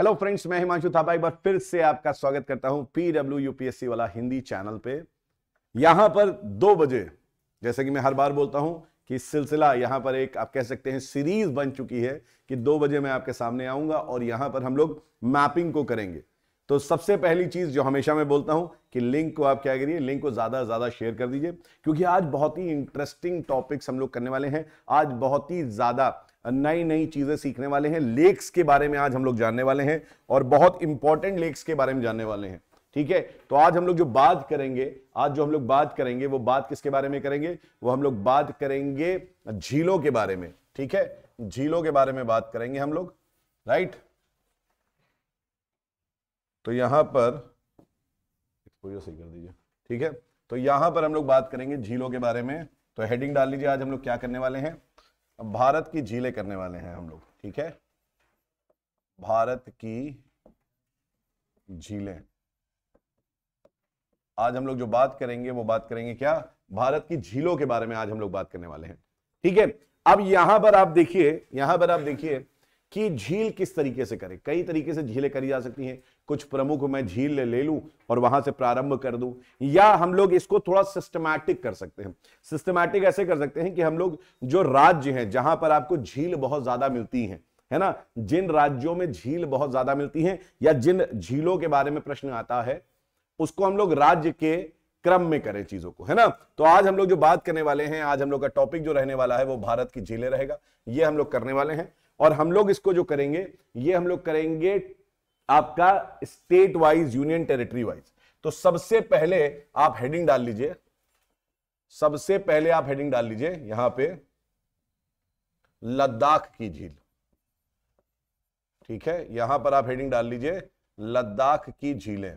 Hello friends मैं हिमांशु थापा एक बार फिर से आपका स्वागत करता हूं पीडब्ल्यू यूपीएससी वाला हिंदी चैनल पे यहां पर दो बजे जैसे कि मैं हर बार बोलता हूं कि सिलसिला यहां पर एक आप कह सकते हैं सीरीज बन चुकी है कि दो बजे मैं आपके सामने आऊंगा और यहां पर हम लोग मैपिंग को करेंगे तो सबसे पहली चीज जो हमेशा मैं बोलता हूं कि लिंक को आप क्या करिए लिंक को ज्यादा से ज्यादा शेयर कर दीजिए क्योंकि आज बहुत ही इंटरेस्टिंग टॉपिक्स हम लोग करने वाले हैं आज बहुत ही ज्यादा नई नई चीजें सीखने वाले हैं लेक्स के बारे में आज हम लोग जानने वाले हैं और बहुत इंपॉर्टेंट लेक्स के बारे में जानने वाले हैं ठीक है तो आज हम लोग जो बात करेंगे आज जो हम लोग बात करेंगे वो बात किसके बारे में करेंगे वो हम लोग बात करेंगे झीलों के बारे में ठीक है झीलों के बारे में बात करेंगे हम लोग राइट तो यहां पर सही कर दीजिए ठीक है तो यहां पर हम लोग बात करेंगे झीलों के बारे में तो हेडिंग डाल लीजिए आज हम लोग क्या करने वाले हैं अब भारत की झीलें करने वाले हैं हम लोग ठीक है भारत की झीलें आज हम लोग जो बात करेंगे वो बात करेंगे क्या भारत की झीलों के बारे में आज हम लोग बात करने वाले हैं ठीक है अब यहां पर आप देखिए यहां पर आप देखिए कि झील किस तरीके से करें कई तरीके से झीलें करी जा सकती हैं कुछ प्रमुख मैं झील ले, ले लूं और वहां से प्रारंभ कर दूं या हम लोग इसको थोड़ा सिस्टमैटिक कर सकते हैं सिस्टमैटिक ऐसे कर सकते हैं कि हम लोग जो राज्य हैं जहां पर आपको झील बहुत ज्यादा मिलती हैं है ना जिन राज्यों में झील बहुत ज्यादा मिलती है या जिन झीलों के बारे में प्रश्न आता है उसको हम लोग राज्य के क्रम में करें चीजों को है ना तो आज हम लोग जो बात करने वाले हैं आज हम लोग का टॉपिक जो रहने वाला है वो भारत की झीलें रहेगा ये हम लोग करने वाले हैं और हम लोग इसको जो करेंगे ये हम लोग करेंगे आपका state wise union territory wise तो सबसे पहले आप हेडिंग डाल लीजिए सबसे पहले आप हेडिंग डाल लीजिए यहां पे लद्दाख की झील ठीक है यहां पर आप हेडिंग डाल लीजिए लद्दाख की झीलें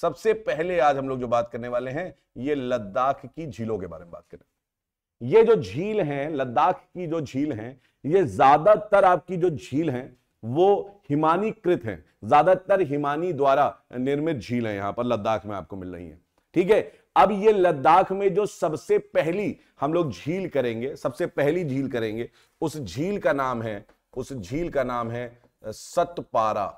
सबसे पहले आज हम लोग जो बात करने वाले हैं ये लद्दाख की झीलों के बारे में बात करें ये जो झील हैं लद्दाख की जो झील हैं ये ज्यादातर आपकी जो झील हैं वो हिमानीकृत हैं ज्यादातर हिमानी द्वारा निर्मित झील है यहां पर लद्दाख में आपको मिल रही है ठीक है अब ये लद्दाख में जो सबसे पहली हम लोग झील करेंगे सबसे पहली झील करेंगे उस झील का नाम है उस झील का नाम है सतपारा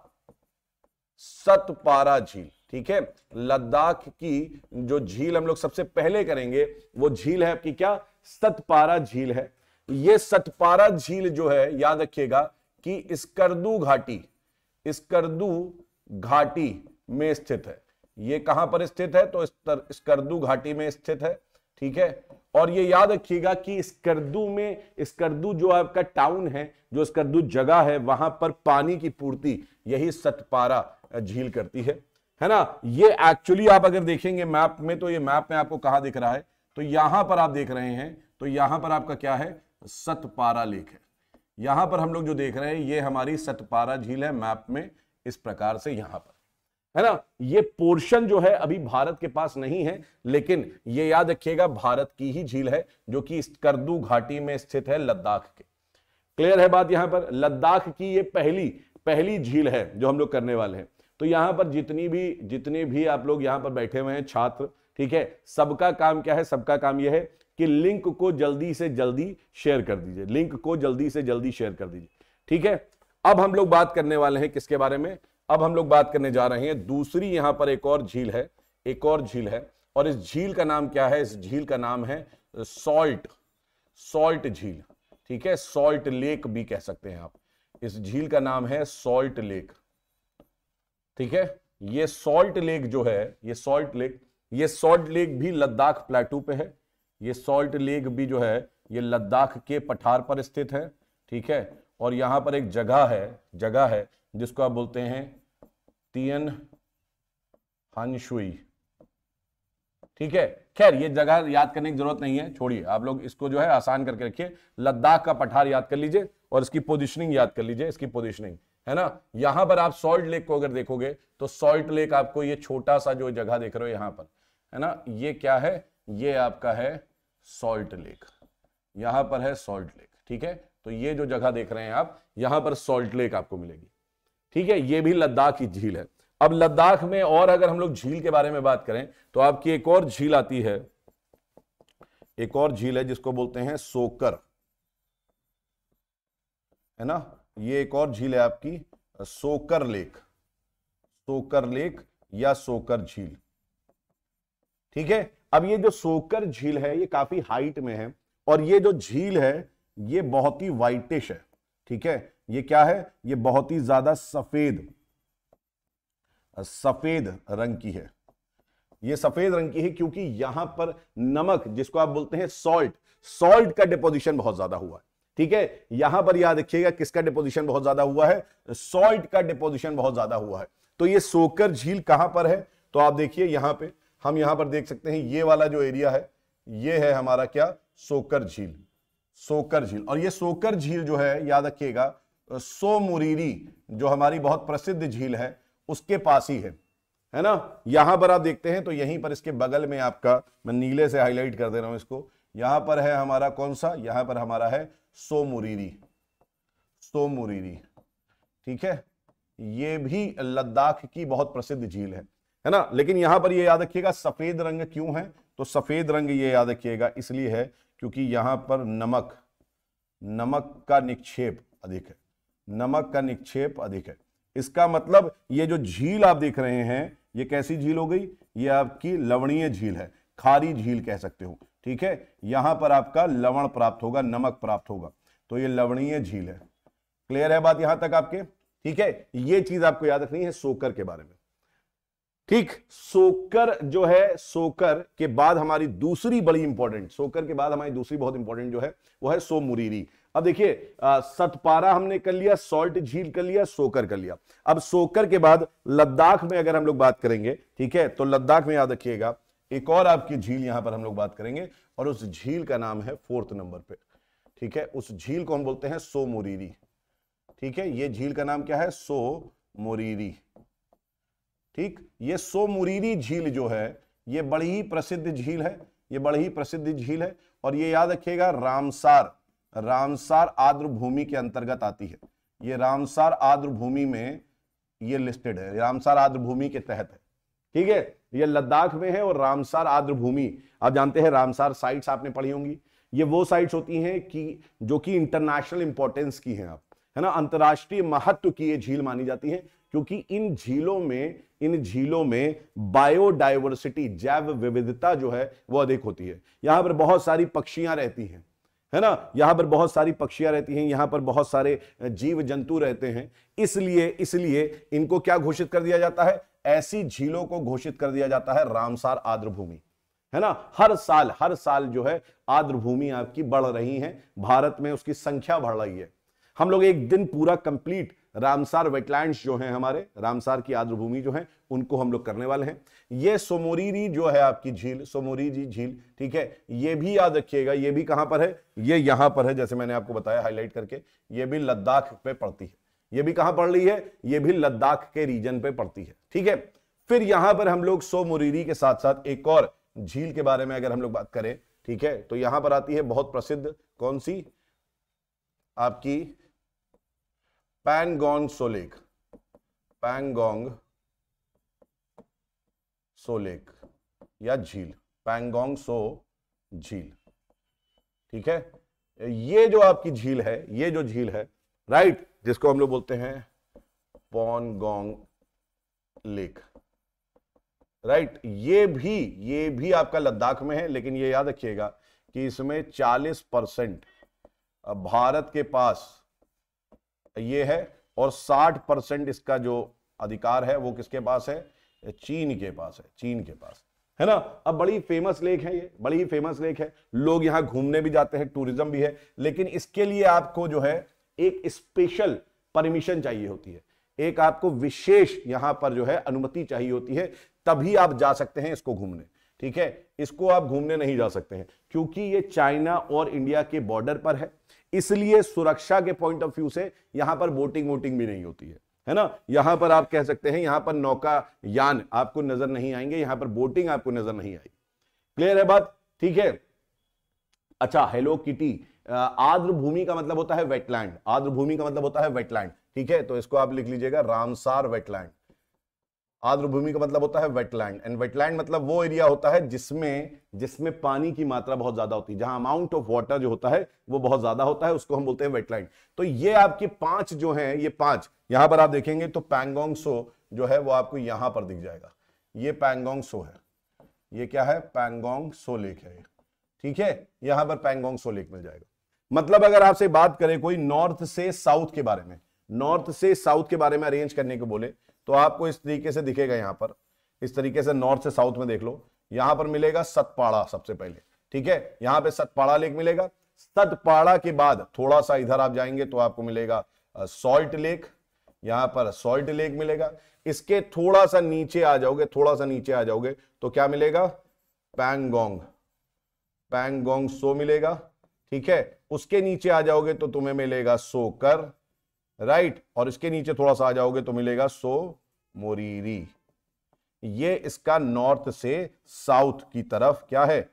सतपारा झील ठीक है लद्दाख की जो झील हम लोग सबसे पहले करेंगे वो झील है आपकी क्या सतपारा झील है ये सतपारा झील जो है याद रखिएगा कि स्कर्दू घाटी स्कर्दू घाटी में स्थित है ये कहां पर स्थित है तो स्कर्दू घाटी में स्थित है ठीक है और ये याद रखिएगा कि स्कर्दू में स्कर्दू जो आपका टाउन है जो स्कर्दू जगह है वहां पर पानी की पूर्ति यही सतपारा झील करती है है ना ये एक्चुअली आप अगर देखेंगे मैप में तो ये मैप में आपको कहा दिख रहा है तो यहां पर आप देख रहे हैं तो यहां पर आपका क्या है सतपारा लेक है यहां पर हम लोग जो देख रहे हैं ये हमारी सतपारा झील है मैप में इस प्रकार से यहां पर है ना ये पोर्शन जो है अभी भारत के पास नहीं है लेकिन ये याद रखिएगा भारत की ही झील है जो कि करदू घाटी में स्थित है लद्दाख के क्लियर है बात यहां पर लद्दाख की ये पहली पहली झील है जो हम लोग करने वाले हैं तो यहां पर जितनी भी जितने भी आप लोग यहां पर बैठे हुए हैं छात्र ठीक है सबका काम क्या है सबका काम यह है कि लिंक को जल्दी से जल्दी शेयर कर दीजिए लिंक को जल्दी से जल्दी शेयर कर दीजिए ठीक है अब हम लोग बात करने वाले हैं किसके बारे में अब हम लोग बात करने जा रहे हैं दूसरी यहां पर एक और झील है एक और झील है और इस झील का नाम क्या है इस झील का नाम है सॉल्ट सॉल्ट झील ठीक है सॉल्ट लेक भी कह सकते हैं आप इस झील का नाम है सॉल्ट लेक ठीक है ये सॉल्ट लेक जो है ये सॉल्ट लेक ये सॉल्ट लेक भी लद्दाख प्लेटू पे है ये सॉल्ट लेक भी जो है ये लद्दाख के पठार पर स्थित है ठीक है और यहाँ पर एक जगह है जगह है जिसको आप बोलते हैं तियन हानशुई ठीक है खैर ये जगह याद करने की जरूरत नहीं है छोड़िए आप लोग इसको जो है आसान करके रखिए लद्दाख का पठार याद कर लीजिए और इसकी पोजिशनिंग याद कर लीजिए इसकी पोजिशनिंग है ना यहां पर आप सॉल्ट लेक को अगर देखोगे तो सॉल्ट लेक आपको ये छोटा सा जो जगह देख रहे हो यहां पर है ना ये क्या है ये आपका है सॉल्ट लेक यहां पर है सॉल्ट लेक ठीक है तो ये जो जगह देख रहे हैं आप यहां पर सॉल्ट लेक आपको मिलेगी ठीक है ये भी लद्दाख की झील है अब लद्दाख में और अगर हम लोग झील के बारे में बात करें तो आपकी एक और झील आती है एक और झील है जिसको बोलते हैं सोकर है ना ये एक और झील है आपकी सोकर लेक सोकर लेक या सोकर झील ठीक है अब ये जो सोकर झील है ये काफी हाइट में है और ये जो झील है ये बहुत ही वाइटिश है ठीक है ये क्या है ये बहुत ही ज्यादा सफेद सफेद रंग की है ये सफेद रंग की है क्योंकि यहां पर नमक जिसको आप बोलते हैं सॉल्ट सॉल्ट का डिपोजिशन बहुत ज्यादा हुआ है ठीक है यहां पर याद रखिएगा किसका डिपोजिशन बहुत ज्यादा हुआ है सॉल्ट का डिपोजिशन बहुत ज्यादा हुआ है तो ये सोकर झील कहां पर है तो आप देखिए यहां पर हम यहां पर देख सकते हैं ये वाला जो एरिया है ये है हमारा क्या सोकर झील सोकर झील और ये सोकर झील जो है याद रखिएगा मुरीरी जो हमारी बहुत प्रसिद्ध झील है उसके पास ही है है ना यहां पर आप देखते हैं तो यहीं पर इसके बगल में आपका मैं नीले से हाईलाइट कर दे रहा हूं इसको यहां पर है हमारा कौन सा यहां पर हमारा है सोमुरीरी सोमुरीरी ठीक है ये भी लद्दाख की बहुत प्रसिद्ध झील है है ना लेकिन यहां पर ये याद रखिएगा सफेद रंग क्यों है तो सफेद रंग ये याद रखिएगा इसलिए है क्योंकि यहां पर नमक नमक का निक्षेप अधिक है नमक का निक्षेप अधिक है इसका मतलब ये जो झील आप देख रहे हैं ये कैसी झील हो गई ये आपकी लवणीय झील है खारी झील कह सकते हो ठीक है यहां पर आपका लवण प्राप्त होगा नमक प्राप्त होगा तो ये लवणीय झील है क्लियर है बात यहां तक आपके ठीक है ये चीज आपको याद रखनी है सोकर के बारे में ठीक सोकर जो है सोकर के बाद हमारी दूसरी बड़ी इंपॉर्टेंट सोकर के बाद हमारी दूसरी बहुत इंपॉर्टेंट जो है वो है सो मुरीरी अब देखिए सतपारा हमने कर लिया सॉल्ट झील कर लिया सोकर कर लिया अब सोकर के बाद लद्दाख में अगर हम लोग बात करेंगे ठीक है तो लद्दाख में याद रखिएगा एक और आपकी झील यहां पर हम लोग बात करेंगे और उस झील का नाम है फोर्थ नंबर पे ठीक है उस झील को हम बोलते हैं सो मुरीरी ठीक है ये झील का नाम क्या है सो मुरीरी ठीक ये सोमुरीरी झील जो है ये बड़ी ही प्रसिद्ध झील है ये बड़ी ही प्रसिद्ध झील है और ये याद रखिएगा रामसार रामसार आर्द्र भूमि के अंतर्गत आती है ये रामसार आर्द्र भूमि में ये लिस्टेड है रामसार आर्द्र भूमि के तहत है ठीक है ये लद्दाख में है और रामसार आर्द्र भूमि आप जानते हैं रामसार साइट्स आपने पढ़ी होंगी ये वो साइट्स होती हैं कि जो कि इंटरनेशनल इंपॉर्टेंस की हैं आप है ना अंतर्राष्ट्रीय महत्व की ये झील मानी जाती है क्योंकि इन झीलों में इन झीलों में बायोडाइवर्सिटी जैव विविधता जो है वो अधिक होती है यहां पर बहुत सारी पक्षियां रहती हैं है ना यहां पर बहुत सारी पक्षियां रहती हैं यहां पर बहुत सारे जीव जंतु रहते हैं इसलिए इसलिए इनको क्या घोषित कर दिया जाता है ऐसी झीलों को घोषित कर दिया जाता है रामसार भूमि है ना हर साल हर साल जो है भूमि आपकी बढ़ रही है भारत में उसकी संख्या बढ़ रही है हम लोग एक दिन पूरा कंप्लीट रामसार वेटलैंड जो है हमारे रामसार की भूमि जो है उनको हम लोग करने वाले हैं ये सोमोरीरी जो है आपकी झील सोमोरीरी झील ठीक है ये भी याद रखिएगा ये भी कहां पर है ये यहां पर है जैसे मैंने आपको बताया हाईलाइट करके ये भी लद्दाख पे पड़ती है ये भी कहां पड़ रही है ये भी लद्दाख के रीजन पे पड़ती है ठीक है फिर यहां पर हम लोग सोमोरीरी के साथ साथ एक और झील के बारे में अगर हम लोग बात करें ठीक है तो यहां पर आती है बहुत प्रसिद्ध कौन सी आपकी पैंगोंग So Lake. Pangong या झील पैंगोंग सो झील ठीक है ये जो आपकी झील है ये जो झील है राइट जिसको हम लोग बोलते हैं पॉनगोंग लेक राइट ये भी ये भी आपका लद्दाख में है लेकिन ये याद रखिएगा कि इसमें 40 परसेंट भारत के पास ये है और 60 परसेंट इसका जो अधिकार है वो किसके पास है चीन के पास है चीन के पास है ना अब बड़ी फेमस लेक है ये बड़ी फेमस लेक है लोग यहां घूमने भी जाते हैं टूरिज्म भी है लेकिन इसके लिए आपको जो है एक स्पेशल परमिशन चाहिए होती है एक आपको विशेष यहां पर जो है अनुमति चाहिए होती है तभी आप जा सकते हैं इसको घूमने ठीक है इसको आप घूमने नहीं जा सकते हैं क्योंकि ये चाइना और इंडिया के बॉर्डर पर है इसलिए सुरक्षा के पॉइंट ऑफ व्यू से यहां पर बोटिंग वोटिंग भी नहीं होती है है ना यहां पर आप कह सकते हैं यहां पर नौका यान आपको नजर नहीं आएंगे यहां पर बोटिंग आपको नजर नहीं आएगी क्लियर है बात ठीक है अच्छा हेलो किटी आर्द्र भूमि का मतलब होता है वेटलैंड आर्द्र भूमि का मतलब होता है वेटलैंड ठीक है तो इसको आप लिख लीजिएगा रामसार वेटलैंड भूमि का मतलब होता है वेटलैंड एंड वेटलैंड मतलब वो एरिया होता है जिसमें जिसमें पानी की मात्रा बहुत ज्यादा होती है जहां अमाउंट ऑफ वाटर जो होता है वो बहुत ज्यादा होता है उसको हम बोलते हैं वेटलैंड तो ये आपके पांच जो हैं ये पांच यहां पर आप देखेंगे तो पैंगोंग सो जो है वो आपको यहां पर दिख जाएगा ये पैंगोंग सो है ये क्या है पैंगोंग सो लेक है ठीक है यहां पर पैंगोंग सो लेक मिल जाएगा मतलब अगर आपसे बात करें कोई नॉर्थ से साउथ के बारे में नॉर्थ से साउथ के बारे में अरेंज करने को बोले तो आपको इस तरीके से दिखेगा यहां पर इस तरीके से नॉर्थ से साउथ में देख लो यहां पर मिलेगा सतपाड़ा सबसे पहले ठीक है यहां पे सतपाड़ा लेक मिलेगा सतपाड़ा के बाद थोड़ा सा इधर आप जाएंगे तो आपको मिलेगा सॉल्ट लेक यहां पर सॉल्ट लेक मिलेगा इसके थोड़ा सा नीचे आ जाओगे थोड़ा सा नीचे आ जाओगे तो क्या मिलेगा पैंगोंग पैंगोंग सो मिलेगा ठीक है उसके नीचे आ जाओगे तो तुम्हें मिलेगा सोकर राइट right? और इसके नीचे थोड़ा सा आ जाओगे तो मिलेगा सो मोरीरी ये इसका नॉर्थ से साउथ की तरफ क्या है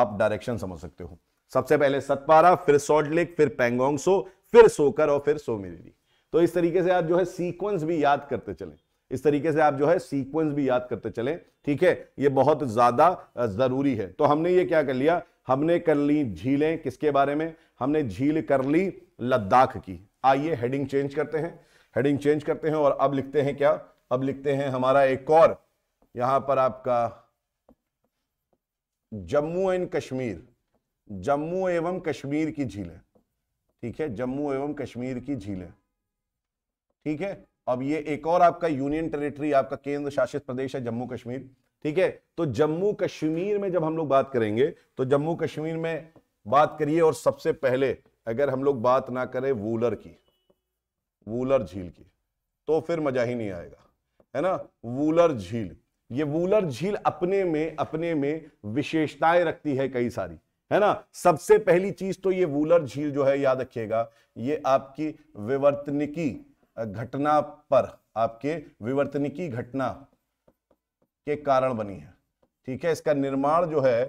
आप डायरेक्शन समझ सकते हो सबसे पहले सतपारा फिर सॉल्ट लेक फिर पेंगोंग सो फिर सोकर और फिर सो सोमेरी तो इस तरीके से आप जो है सीक्वेंस भी याद करते चले इस तरीके से आप जो है सीक्वेंस भी याद करते चले ठीक है ये बहुत ज्यादा जरूरी है तो हमने ये क्या कर लिया हमने कर ली झीलें किसके बारे में हमने झील कर ली लद्दाख की आइए हेडिंग चेंज करते हैं हेडिंग चेंज करते हैं और अब लिखते हैं क्या अब लिखते हैं हमारा एक और यहां पर आपका जम्मू एंड कश्मीर जम्मू एवं कश्मीर की झीलें ठीक है जम्मू एवं कश्मीर की झीलें ठीक है अब ये एक और आपका यूनियन टेरिटरी आपका केंद्र शासित प्रदेश है जम्मू कश्मीर ठीक है तो जम्मू कश्मीर में जब हम लोग बात करेंगे तो जम्मू कश्मीर में बात करिए और सबसे पहले अगर हम लोग बात ना करें वूलर की वूलर झील की तो फिर मजा ही नहीं आएगा है ना वूलर झील ये वूलर झील अपने में अपने में विशेषताएं रखती है कई सारी है ना सबसे पहली चीज तो ये वूलर झील जो है याद रखिएगा ये आपकी विवर्तनिकी घटना पर आपके विवर्तनिकी घटना के कारण बनी है ठीक है इसका निर्माण जो है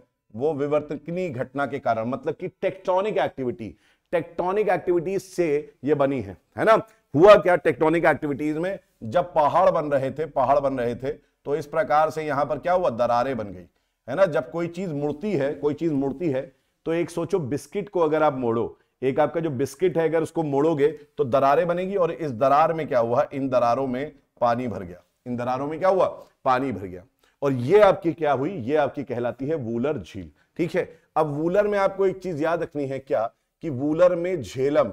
वो विवर्तनी घटना के कारण मतलब कि टेक्टोनिक एक्टिविटी टेक्टोनिक एक्टिविटीज से ये बनी है है ना हुआ क्या टेक्टोनिक एक्टिविटीज में जब पहाड़ बन रहे थे पहाड़ बन रहे थे तो इस प्रकार से यहां पर क्या हुआ दरारें बन गई है ना जब कोई चीज मुड़ती है कोई चीज मुड़ती है तो एक सोचो बिस्किट को अगर आप मोड़ो एक आपका जो बिस्किट है अगर उसको मोड़ोगे तो दरारें बनेगी और इस दरार में क्या हुआ इन दरारों में पानी भर गया इन दरारों में क्या हुआ पानी भर गया और ये आपकी क्या हुई ये आपकी कहलाती है वूलर झील ठीक है अब वूलर में आपको एक चीज याद रखनी है क्या कि वूलर में झेलम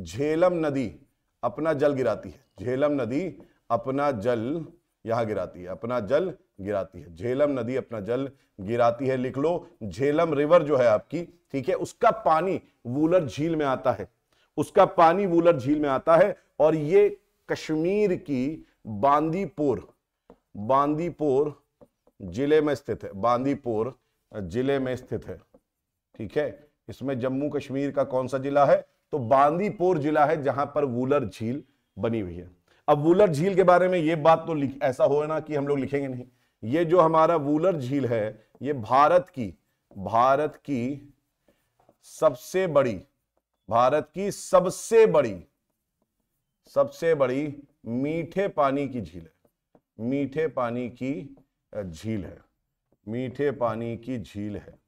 झेलम नदी अपना जल गिराती है झेलम नदी अपना जल यहां गिराती है अपना जल गिराती है झेलम नदी अपना जल गिराती है लिख लो झेलम रिवर जो है आपकी ठीक है उसका पानी वूलर झील में आता है उसका पानी वूलर झील में आता है और ये कश्मीर की बांदीपुर बांदीपुर जिले में स्थित है बांदीपुर जिले में स्थित है ठीक है इसमें जम्मू कश्मीर का कौन सा जिला है तो बांदीपोर जिला है जहां पर वूलर झील बनी हुई है अब वूलर झील के बारे में ये बात तो ऐसा हो ना कि हम लोग लिखेंगे नहीं ये जो हमारा वूलर झील है ये भारत की भारत की सबसे बड़ी भारत की सबसे बड़ी सबसे बड़ी मीठे पानी की झील है मीठे पानी की झील है मीठे पानी की झील है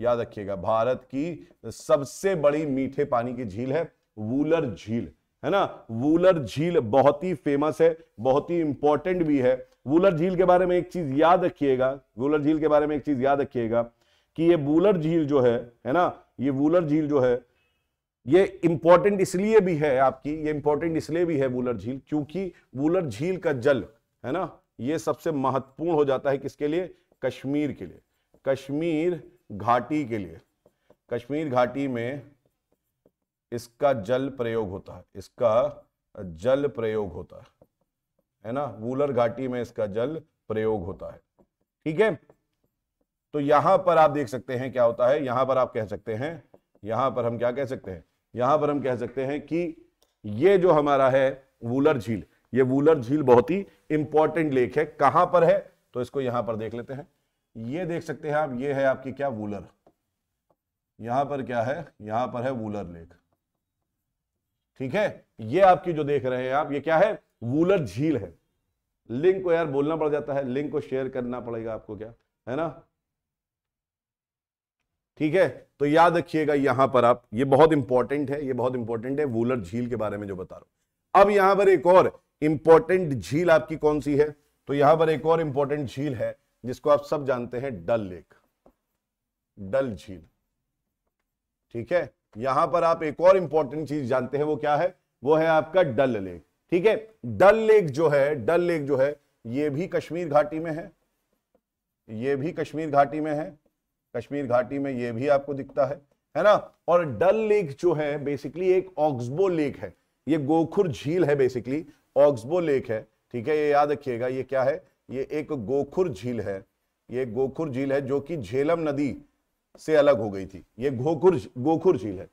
याद रखिएगा भारत की सबसे बड़ी मीठे पानी की झील है वूलर झील है ना वूलर झील बहुत ही फेमस है बहुत ही इंपॉर्टेंट भी है वूलर झील के बारे में एक चीज याद रखिएगा वूलर झील के बारे में एक चीज याद रखिएगा कि ये वूलर झील जो है है ना ये वूलर झील जो है ये इंपॉर्टेंट इसलिए भी है आपकी ये इंपॉर्टेंट इसलिए भी है वूलर झील क्योंकि वूलर झील का जल है ना ये सबसे महत्वपूर्ण हो जाता है किसके लिए कश्मीर के लिए कश्मीर घाटी के लिए कश्मीर घाटी में इसका जल प्रयोग होता है इसका जल प्रयोग होता है है ना वूलर घाटी में इसका जल प्रयोग होता है ठीक है तो यहां पर आप देख सकते हैं क्या होता है यहां पर आप कह सकते हैं यहां पर हम क्या कह सकते हैं यहां पर हम कह सकते हैं कि ये जो हमारा है वूलर झील ये वूलर झील बहुत ही इंपॉर्टेंट लेक है कहां पर है तो इसको यहां पर देख लेते हैं ये देख सकते हैं आप ये है आपकी क्या वूलर यहां पर क्या है यहां पर है वूलर लेक ठीक है ये आपकी जो देख रहे हैं आप ये क्या है वूलर झील है लिंक को यार बोलना पड़ जाता है लिंक को शेयर करना पड़ेगा आपको क्या है ना ठीक है तो याद रखिएगा यहां पर आप ये बहुत इंपॉर्टेंट है ये बहुत इंपॉर्टेंट है वूलर झील के बारे में जो बता रहा हूं अब यहां पर एक और इंपॉर्टेंट झील आपकी कौन सी है तो यहां पर एक और इंपॉर्टेंट झील है जिसको आप सब जानते हैं डल लेक डल झील ठीक है यहां पर आप एक और इंपॉर्टेंट चीज जानते हैं वो क्या है वो है आपका डल लेक ठीक है डल लेक जो है डल लेक जो है ये भी कश्मीर घाटी में है ये भी कश्मीर घाटी में है कश्मीर घाटी में ये भी आपको दिखता है है ना और डल लेक जो है बेसिकली एक ऑक्सबो लेक है ये गोखुर झील है बेसिकली ऑक्सबो लेक है ठीक है ये याद रखिएगा ये क्या है ये एक गोखुर झील है ये गोखुर झील है जो कि झेलम नदी से अलग हो गई थी ये गोखुर गोखुर झील है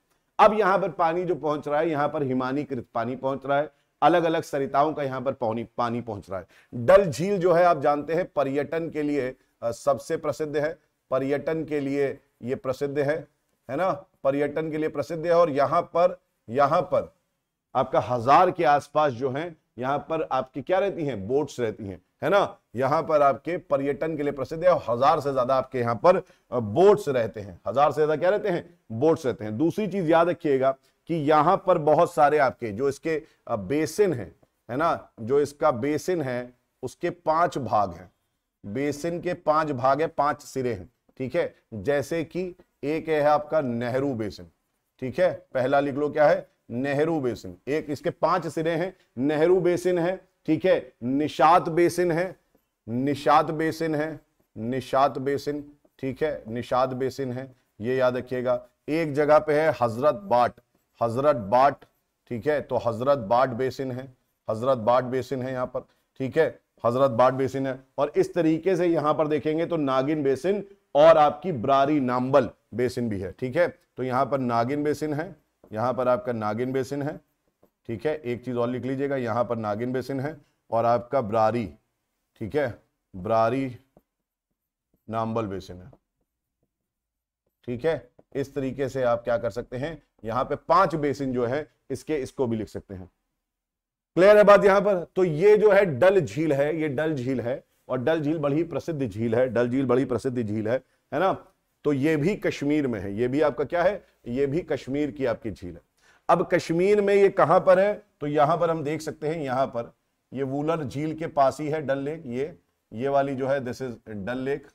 अब यहां पर पानी जो पहुंच रहा है यहां पर कृत पानी पहुंच रहा है अलग अलग सरिताओं का यहां पर पानी पानी पहुंच रहा है डल झील जो है आप जानते हैं पर्यटन के लिए सबसे प्रसिद्ध है पर्यटन के लिए ये प्रसिद्ध है है ना पर्यटन के लिए प्रसिद्ध है और यहां पर यहां पर आपका हजार के आसपास जो है यहाँ पर आपकी क्या रहती हैं बोट्स रहती हैं है ना यहाँ पर आपके पर्यटन के लिए प्रसिद्ध है हजार से ज्यादा आपके यहाँ पर बोट्स रहते हैं हजार से ज्यादा क्या रहते हैं बोट्स रहते हैं दूसरी चीज याद रखिएगा कि यहाँ पर बहुत सारे आपके जो इसके बेसिन है है ना जो इसका बेसिन है उसके पांच भाग हैं बेसिन के पांच भाग है पांच सिरे हैं ठीक है जैसे कि एक है आपका नेहरू बेसिन ठीक है पहला लिख लो क्या है नेहरू बेसिन एक इसके पांच सिरे हैं नेहरू बेसिन है ठीक है निशात बेसिन है निशात बेसिन है निशात बेसिन ठीक है निशात बेसिन है ये याद रखिएगा एक जगह पे है हजरत बाट हजरत बाट ठीक है तो हजरत बाट बेसिन है हजरत बाट बेसिन है यहां पर ठीक है हजरत बाट बेसिन है और इस तरीके से यहां पर देखेंगे तो नागिन बेसिन और आपकी ब्रारी नाम्बल बेसिन भी है ठीक है तो यहां पर नागिन बेसिन है यहाँ पर आपका नागिन बेसिन है ठीक है एक चीज़ और लिख लीजिएगा यहाँ पर नागिन बेसिन है और आपका ब्रारी ठीक है ब्रारी नाम्बल बेसिन है ठीक है इस तरीके से आप क्या कर सकते हैं यहाँ पे पांच बेसिन जो है इसके इसको भी लिख सकते हैं क्लियर है बात यहाँ पर तो ये जो है डल झील है ये डल झील है और डल झील बड़ी प्रसिद्ध झील है डल झील बड़ी प्रसिद्ध झील है है ना तो ये भी कश्मीर में है ये भी आपका क्या है ये भी कश्मीर की आपकी झील है अब कश्मीर में ये कहां पर है तो यहां पर हम देख सकते हैं यहां पर ये वूलर झील के पास ही है डल लेक ये ये वाली जो है दिस इज डल लेक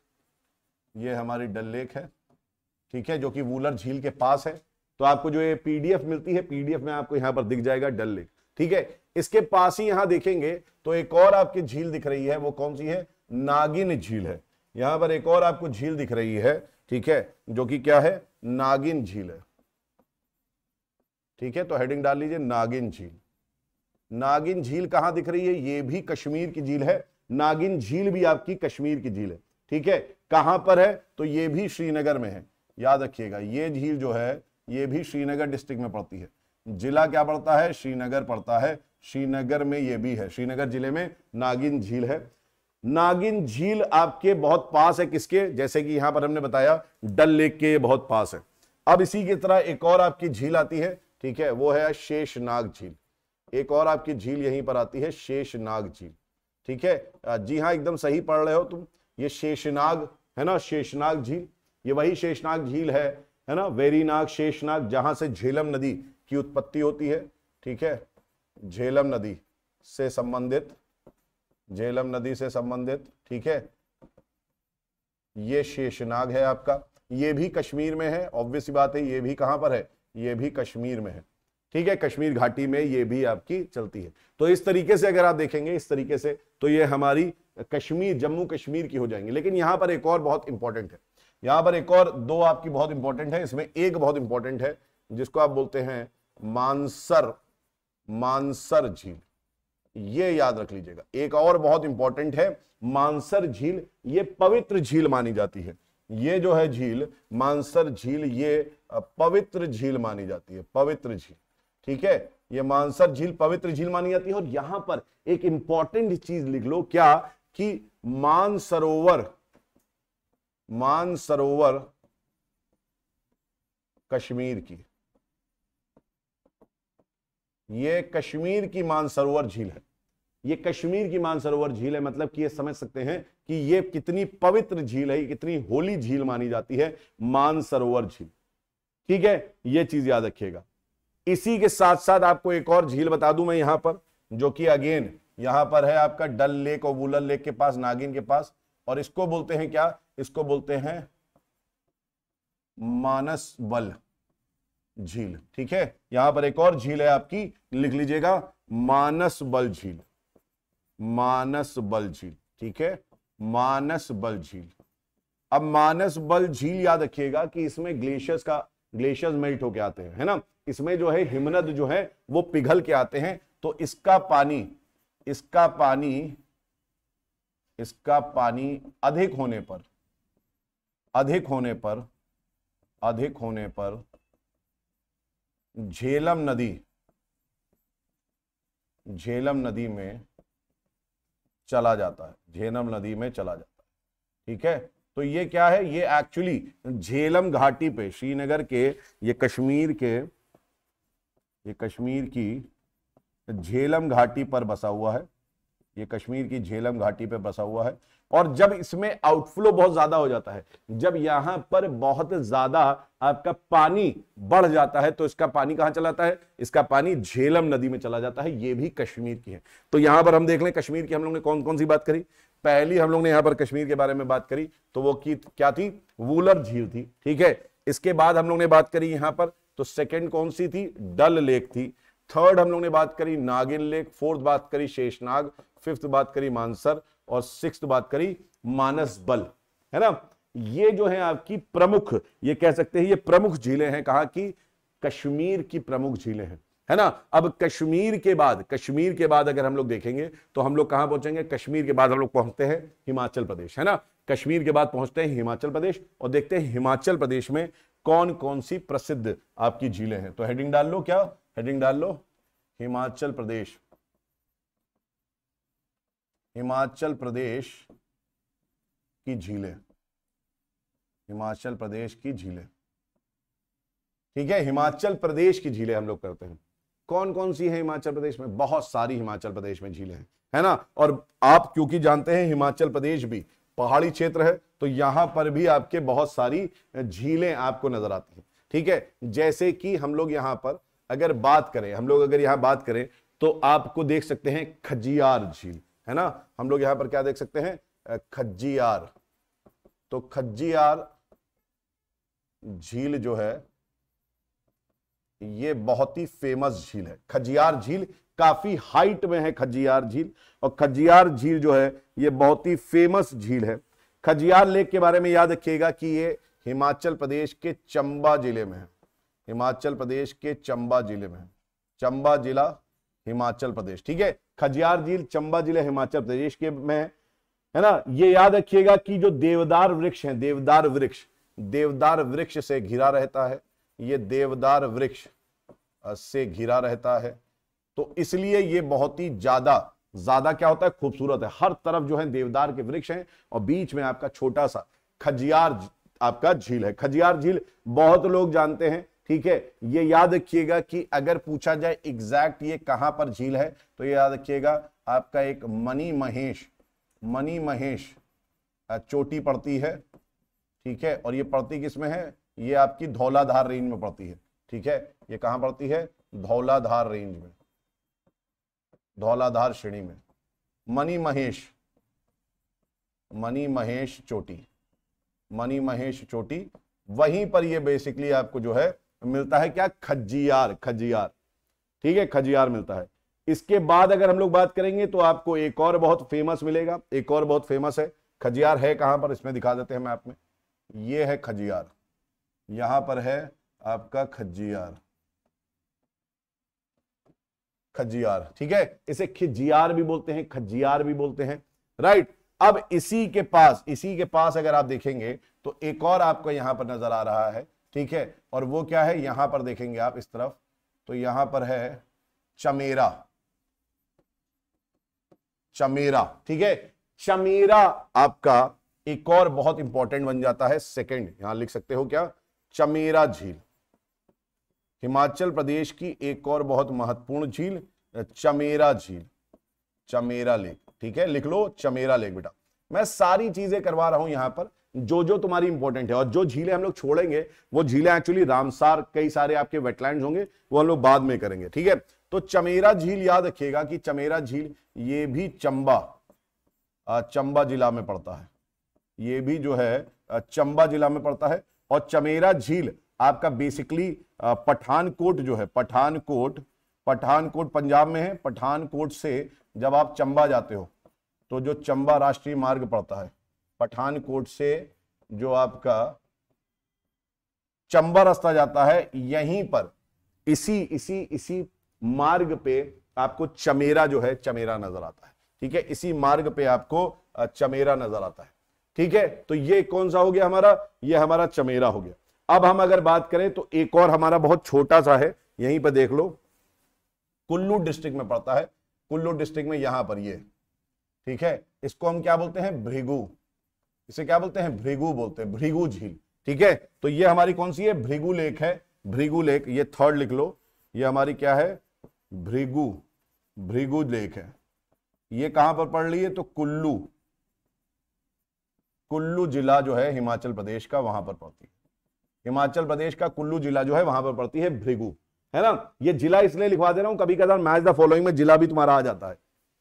ये हमारी डल लेक है ठीक है जो कि वूलर झील के पास है तो आपको जो ये पीडीएफ मिलती है पीडीएफ में आपको यहां पर दिख जाएगा डल लेक ठीक है इसके पास ही यहां देखेंगे तो एक और आपकी झील दिख रही है वो कौन सी है नागिन झील है यहां पर एक और आपको झील दिख रही है ठीक है जो कि क्या है नागिन झील है ठीक है तो हेडिंग डाल लीजिए नागिन झील नागिन झील कहां दिख रही है ये भी कश्मीर की झील है नागिन झील भी आपकी कश्मीर की झील है ठीक है कहां पर है तो ये भी श्रीनगर में है याद रखिएगा ये झील जो है ये भी श्रीनगर डिस्ट्रिक्ट में पड़ती है जिला क्या पड़ता है श्रीनगर पड़ता है श्रीनगर में ये भी है श्रीनगर जिले में नागिन झील है नागिन झील आपके बहुत पास है किसके जैसे कि यहां पर हमने बताया डल लेक के बहुत पास है अब इसी की तरह एक और आपकी झील आती है ठीक है वो है शेषनाग झील एक और आपकी झील यहीं पर आती है शेषनाग झील ठीक है जी हाँ एकदम सही पढ़ रहे हो तुम ये शेषनाग है ना शेषनाग झील ये वही शेषनाग झील है है ना वेरीनाग शेषनाग जहां से झेलम नदी की उत्पत्ति होती है ठीक है झेलम नदी से संबंधित झेलम नदी से संबंधित ठीक है ये शेषनाग है आपका ये भी कश्मीर में है ऑब्वियस बात है ये भी कहां पर है ये भी कश्मीर में है ठीक है कश्मीर घाटी में ये भी आपकी चलती है तो इस तरीके से अगर आप देखेंगे इस तरीके से तो ये हमारी कश्मीर जम्मू कश्मीर की हो जाएंगी लेकिन यहां पर एक और बहुत इंपॉर्टेंट है यहां पर एक और दो आपकी बहुत इंपॉर्टेंट है इसमें एक बहुत इंपॉर्टेंट है जिसको आप बोलते हैं मानसर मानसर झील ये याद रख लीजिएगा एक और बहुत इंपॉर्टेंट है मानसर झील ये पवित्र झील मानी जाती है ये जो है झील मानसर झील ये पवित्र झील मानी जाती है पवित्र झील ठीक है ये मानसर झील पवित्र झील मानी जाती है और यहां पर एक इंपॉर्टेंट चीज लिख लो क्या कि मानसरोवर मानसरोवर कश्मीर की ये कश्मीर की मानसरोवर झील है ये कश्मीर की मानसरोवर झील है मतलब कि ये समझ सकते हैं कि ये कितनी पवित्र झील है कितनी होली झील मानी जाती है मानसरोवर झील ठीक है ये चीज याद रखिएगा इसी के साथ साथ आपको एक और झील बता दूं मैं यहां पर जो कि अगेन यहां पर है आपका डल लेक और वुलर लेक के पास नागिन के पास और इसको बोलते हैं क्या इसको बोलते हैं मानस बल झील ठीक है यहां पर एक और झील है आपकी लिख लीजिएगा मानस बल झील मानस बल झील ठीक है मानस बल झील अब मानस बल झील याद रखिएगा कि इसमें ग्लेशियर्स का ग्लेशियर्स मेल्ट होके आते हैं है ना इसमें जो है हिमनद जो है वो पिघल के आते हैं तो इसका पानी इसका पानी इसका पानी अधिक होने पर अधिक होने पर अधिक होने पर झेलम नदी झेलम नदी में चला जाता है झेलम नदी में चला जाता है ठीक है तो ये क्या है ये एक्चुअली झेलम घाटी पे श्रीनगर के ये कश्मीर के ये कश्मीर की झेलम घाटी पर बसा हुआ है ये कश्मीर की झेलम घाटी पे बसा हुआ है और जब इसमें आउटफ्लो बहुत ज्यादा हो जाता है जब यहां पर बहुत ज्यादा आपका पानी बढ़ जाता है तो इसका पानी कहां चला जाता है इसका पानी झेलम नदी में चला जाता है यह भी कश्मीर की है तो यहां पर हम देख लें कश्मीर की हम लोग ने कौन कौन सी बात करी पहली हम लोग ने यहां पर कश्मीर के बारे में बात करी तो वो की क्या थी वूलर झील थी ठीक है इसके बाद हम लोग ने बात करी यहां पर तो सेकेंड कौन सी थी डल लेक थी थर्ड हम लोग ने बात करी नागिन लेक फोर्थ बात करी शेषनाग फिफ्थ बात करी मानसर और सिक्स तो बात करी मानस बल है ना ये जो है आपकी प्रमुख ये कह सकते हैं ये प्रमुख झीलें हैं कहा कि कश्मीर की प्रमुख झीलें हैं है ना अब कश्मीर के बाद कश्मीर के बाद अगर हम लोग देखेंगे तो हम लोग कहां पहुंचेंगे कश्मीर के बाद हम लोग पहुंचते हैं हिमाचल प्रदेश है ना कश्मीर के बाद पहुंचते हैं हिमाचल प्रदेश और देखते हैं हिमाचल प्रदेश में कौन कौन सी प्रसिद्ध आपकी झीलें हैं तो हेडिंग डाल लो क्या हेडिंग डाल लो हिमाचल प्रदेश हिमाचल प्रदेश की झीलें हिमाचल प्रदेश की झीलें ठीक है हिमाचल प्रदेश की झीलें हम लोग करते हैं कौन कौन सी है हिमाचल प्रदेश में बहुत सारी हिमाचल प्रदेश में झीलें हैं है ना और आप क्योंकि जानते हैं हिमाचल प्रदेश भी पहाड़ी क्षेत्र है तो यहां पर भी आपके बहुत सारी झीलें आपको नजर आती हैं ठीक है जैसे कि हम लोग यहां पर अगर बात करें हम लोग अगर यहां बात करें तो आपको देख सकते हैं खजियार झील है ना हम लोग यहां पर क्या देख सकते हैं खज्जियार तो खज्जियार झील जो है ये बहुत ही फेमस झील है खजियार झील काफी हाइट में है खजियार झील और खजियार झील जो है ये बहुत ही फेमस झील है खजियार लेक के बारे में याद रखिएगा कि ये हिमाचल प्रदेश के चंबा जिले में है हिमाचल प्रदेश के चंबा जिले में है चंबा जिला हिमाचल प्रदेश ठीक है खजियार झील चंबा जिले हिमाचल प्रदेश के में है ना ये याद रखिएगा कि जो देवदार वृक्ष है देवदार वृक्ष देवदार वृक्ष से घिरा रहता है ये देवदार वृक्ष से घिरा रहता है तो इसलिए ये बहुत ही ज्यादा ज्यादा क्या होता है खूबसूरत है हर तरफ जो है देवदार के वृक्ष हैं और बीच में आपका छोटा सा खजियार आपका झील है खजियार झील बहुत लोग जानते हैं ठीक है ये याद रखिएगा कि अगर पूछा जाए एग्जैक्ट ये कहां पर झील है तो ये याद रखिएगा आपका एक मनी महेश मनी महेश चोटी पड़ती है ठीक है और ये पड़ती किसमें है ये आपकी धौलाधार रेंज में पड़ती है ठीक है ये कहां पड़ती है धौलाधार रेंज में धौलाधार श्रेणी में मनी महेश मनी महेश चोटी मनी महेश चोटी वहीं पर ये बेसिकली आपको जो है मिलता है क्या खजियार खजियार ठीक है खजियार मिलता है इसके बाद अगर हम लोग बात करेंगे तो आपको एक और बहुत फेमस मिलेगा एक और बहुत फेमस है खजियार है कहां पर इसमें दिखा देते हैं मैप में ये है खजियार यहां पर है आपका खजियार खजियार ठीक है इसे खिजियार भी बोलते हैं खजियार भी बोलते हैं राइट अब इसी के पास इसी के पास अगर आप देखेंगे तो एक और आपको यहां पर नजर आ रहा है ठीक है और वो क्या है यहां पर देखेंगे आप इस तरफ तो यहां पर है चमेरा चमेरा ठीक है चमेरा आपका एक और बहुत इंपॉर्टेंट बन जाता है सेकंड यहां लिख सकते हो क्या चमेरा झील हिमाचल प्रदेश की एक और बहुत महत्वपूर्ण झील चमेरा झील चमेरा लेक ठीक है लिख लो चमेरा लेक बेटा मैं सारी चीजें करवा रहा हूं यहां पर जो जो तुम्हारी इंपॉर्टेंट है और जो झीलें हम लोग छोड़ेंगे वो झीलें एक्चुअली रामसार कई सारे आपके वेटलैंड होंगे वो हम लोग बाद में करेंगे ठीक है तो चमेरा झील याद रखिएगा कि चमेरा झील ये भी चंबा चंबा जिला में पड़ता है ये भी जो है चंबा जिला में पड़ता है और चमेरा झील आपका बेसिकली पठानकोट जो है पठानकोट पठानकोट पंजाब में है पठानकोट से जब आप चंबा जाते हो तो जो चंबा राष्ट्रीय मार्ग पड़ता है पठानकोट से जो आपका चंबा रास्ता जाता है यहीं पर इसी इसी इसी मार्ग पे आपको चमेरा जो है चमेरा नजर आता है ठीक है इसी मार्ग पे आपको चमेरा नजर आता है ठीक है तो ये कौन सा हो गया हमारा ये हमारा चमेरा हो गया अब हम अगर बात करें तो एक और हमारा बहुत छोटा सा है यहीं पर देख लो कुल्लू डिस्ट्रिक्ट में पड़ता है कुल्लू डिस्ट्रिक्ट में यहां पर ये ठीक है इसको हम क्या बोलते हैं भृगु इसे क्या बोलते हैं भृगु बोलते हैं भृगु झील ठीक है तो ये हमारी कौन सी है भृगु लेक है भृगु लेक ये थर्ड लिख लो ये हमारी क्या है भृगु भृगु लेक है ये कहां पर पड़ रही है तो कुल्लू कुल्लू जिला जो है हिमाचल प्रदेश का वहां पर पड़ती है हिमाचल प्रदेश का कुल्लू जिला जो है वहां पर पड़ती है भृगु है ना ये जिला इसलिए लिखवा दे रहा हूं कभी कदम मैच द फॉलोइंग में जिला भी तुम्हारा आ जाता है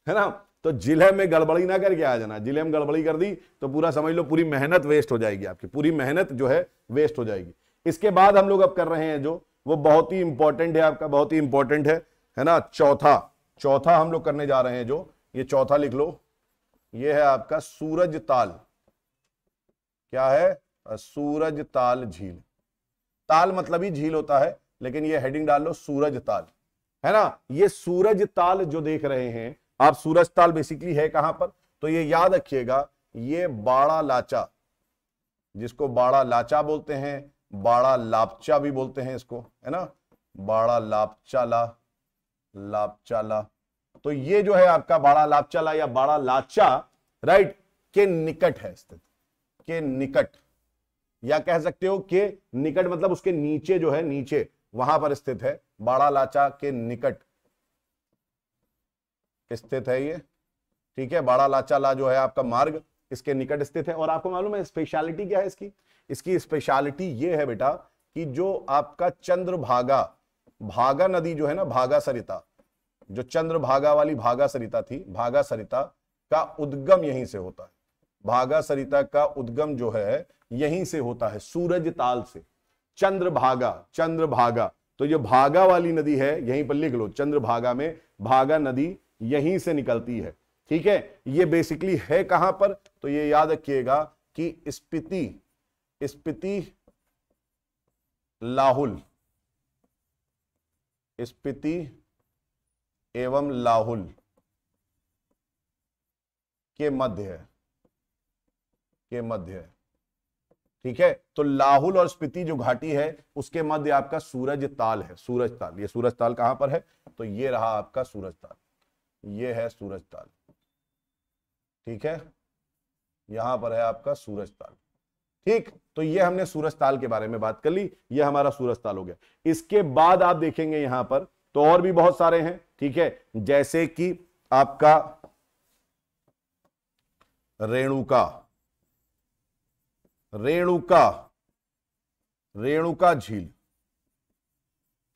है ना तो जिले में गड़बड़ी ना करके आ जाना जिले में गड़बड़ी कर दी तो पूरा समझ लो पूरी मेहनत वेस्ट हो जाएगी आपकी पूरी मेहनत जो है वेस्ट हो जाएगी इसके बाद हम लोग अब कर रहे हैं जो वो बहुत ही इंपॉर्टेंट है आपका बहुत ही इंपॉर्टेंट है है ना चौथा चौथा हम लोग करने जा रहे हैं जो ये चौथा लिख लो ये है आपका सूरज ताल क्या है सूरज ताल झील ताल मतलब ही झील होता है लेकिन ये हेडिंग डाल लो सूरज ताल है ना ये सूरज ताल जो देख रहे हैं आप सूरज ताल बेसिकली है कहां पर तो ये याद रखिएगा ये बाड़ा लाचा जिसको बाड़ा लाचा बोलते हैं बाड़ा लापचा भी बोलते हैं इसको है ना बाड़ा लापचाला लापचाला तो ये जो है आपका बाड़ा लापचाला या बाड़ा लाचा राइट के निकट है स्थित के निकट या कह सकते हो के निकट मतलब उसके नीचे जो है नीचे वहां पर स्थित है बाड़ा लाचा के निकट स्थित है ये ठीक है बाड़ा लाचाला जो है आपका मार्ग इसके निकट स्थित है और आपको मालूम है स्पेशलिटी क्या है इसकी इसकी स्पेशलिटी ये है बेटा कि जो आपका चंद्रभागा भागा नदी जो है ना भागा सरिता जो चंद्रभागा वाली भागा सरिता थी भागा सरिता का उद्गम यहीं से होता है भागा सरिता का उद्गम जो है यहीं से होता है सूरज ताल से चंद्रभागा चंद्रभागा तो ये भागा वाली नदी है यहीं पर लिख लो चंद्रभागा में भागा नदी यहीं से निकलती है ठीक है ये बेसिकली है कहां पर तो ये याद रखिएगा कि स्पिति स्पिति लाहुल स्पिति एवं लाहुल के मध्य है के मध्य है ठीक है तो लाहुल और स्पिति जो घाटी है उसके मध्य आपका सूरज ताल है सूरज ताल ये सूरज ताल कहां पर है तो ये रहा आपका सूरज ताल ये है सूरज ताल ठीक है यहां पर है आपका सूरज ताल ठीक तो ये हमने सूरज ताल के बारे में बात कर ली ये हमारा सूरज ताल हो गया इसके बाद आप देखेंगे यहां पर तो और भी बहुत सारे हैं ठीक है जैसे कि आपका रेणुका रेणुका रेणुका झील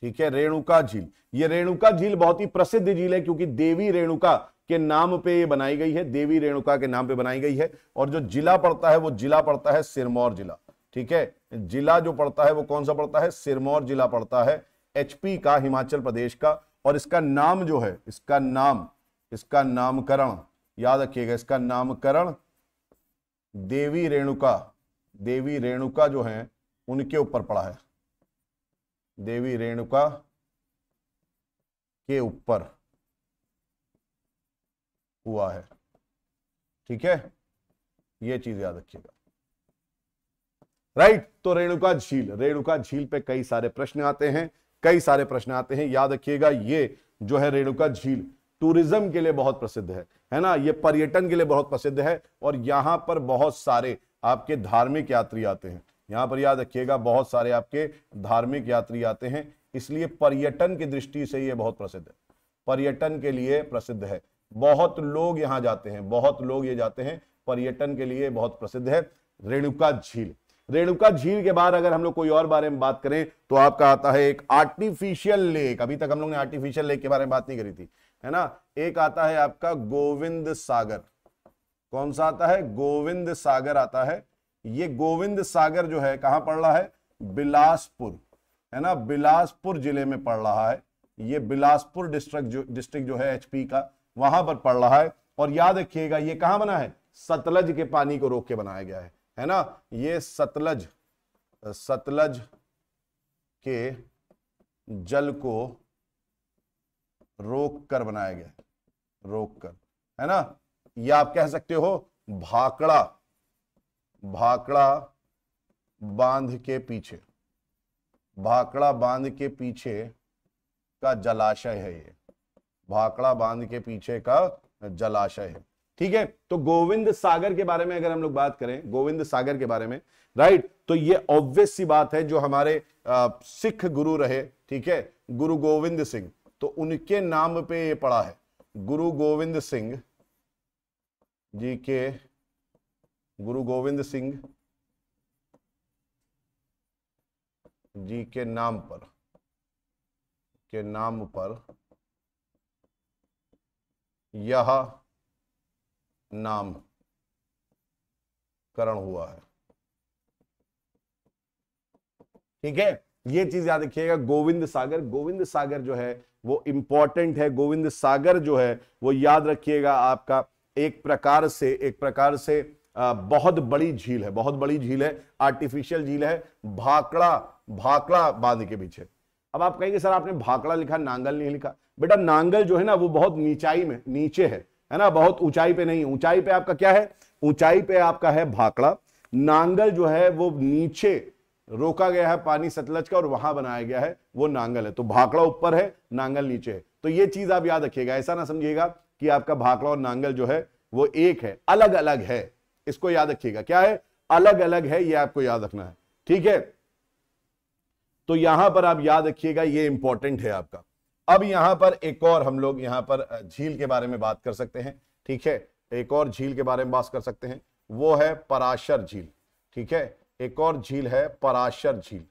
ठीक है रेणुका झील ये रेणुका झील बहुत ही प्रसिद्ध झील है क्योंकि देवी रेणुका के नाम पे ये बनाई गई है देवी रेणुका के नाम पे बनाई गई है और जो जिला पड़ता है वो जिला पड़ता है सिरमौर जिला ठीक है जिला जो पड़ता है वो कौन सा पड़ता है सिरमौर जिला पड़ता है एचपी का हिमाचल प्रदेश का और इसका नाम जो है इसका नाम इसका नामकरण याद रखिएगा इसका नामकरण देवी रेणुका देवी रेणुका जो है उनके ऊपर पड़ा है देवी रेणुका के ऊपर हुआ है ठीक है यह चीज याद रखिएगा राइट तो रेणुका झील रेणुका झील पे कई सारे प्रश्न आते हैं कई सारे प्रश्न आते हैं याद रखिएगा ये जो है रेणुका झील टूरिज्म के लिए बहुत प्रसिद्ध है है ना ये पर्यटन के लिए बहुत प्रसिद्ध है और यहां पर बहुत सारे आपके धार्मिक यात्री आते हैं यहाँ पर याद रखिएगा बहुत सारे आपके धार्मिक यात्री आते हैं इसलिए पर्यटन की दृष्टि से ये बहुत प्रसिद्ध है पर्यटन के लिए प्रसिद्ध है बहुत लोग यहाँ जाते हैं बहुत लोग ये जाते हैं पर्यटन के लिए बहुत प्रसिद्ध है रेणुका झील रेणुका झील के बाद अगर हम लोग कोई और बारे में बात करें तो आपका आता है एक आर्टिफिशियल लेक अभी तक हम लोग ने आर्टिफिशियल लेक के बारे में बात नहीं करी थी है ना एक आता है आपका गोविंद सागर कौन सा आता है गोविंद सागर आता है ये गोविंद सागर जो है कहां पड़ रहा है बिलासपुर है ना बिलासपुर जिले में पड़ रहा है ये बिलासपुर डिस्ट्रिक्ट जो डिस्ट्रिक्ट जो है एचपी का वहां पर पड़ रहा है और याद रखिएगा ये कहां बना है सतलज के पानी को रोक के बनाया गया है है ना ये सतलज सतलज के जल को रोक कर बनाया गया है रोक कर है ना ये आप कह सकते हो भाकड़ा भाकड़ा बांध के पीछे भाकड़ा बांध के पीछे का जलाशय है ये भाकड़ा बांध के पीछे का जलाशय है ठीक है तो गोविंद सागर के बारे में अगर हम लोग बात करें गोविंद सागर के बारे में राइट तो ये ऑब्वियस सी बात है जो हमारे आ, सिख गुरु रहे ठीक है गुरु गोविंद सिंह तो उनके नाम पे ये पड़ा है गुरु गोविंद सिंह जी के गुरु गोविंद सिंह जी के नाम पर के नाम पर यह नामकरण हुआ है ठीक है ये चीज याद रखिएगा गोविंद सागर गोविंद सागर जो है वो इंपॉर्टेंट है गोविंद सागर जो है वो याद रखिएगा आपका एक प्रकार से एक प्रकार से बहुत बड़ी झील है बहुत बड़ी झील है आर्टिफिशियल झील है भाकड़ा भाकड़ा बांध के पीछे अब आप कहेंगे सर आपने भाकड़ा लिखा नांगल नहीं लिखा बेटा नांगल जो है ना वो बहुत नीचाई में नीचे है है ना बहुत ऊंचाई पे नहीं ऊंचाई पे आपका क्या है ऊंचाई पे आपका है भाकड़ा नांगल जो है वो नीचे रोका गया है पानी सतलज का और वहां बनाया गया है वो नांगल है तो भाकड़ा ऊपर है नांगल नीचे है तो ये चीज आप याद रखिएगा ऐसा ना समझिएगा कि आपका भाकड़ा और नांगल जो है वो एक है अलग अलग है इसको याद रखिएगा क्या है अलग अलग है ये आपको याद रखना है ठीक है तो यहां पर आप याद रखिएगा ये इंपॉर्टेंट है आपका अब यहां पर एक और हम लोग यहां पर झील के बारे में बात कर सकते हैं ठीक है एक और झील के बारे में बात कर सकते हैं वो है पराशर झील ठीक है एक और झील है पराशर झील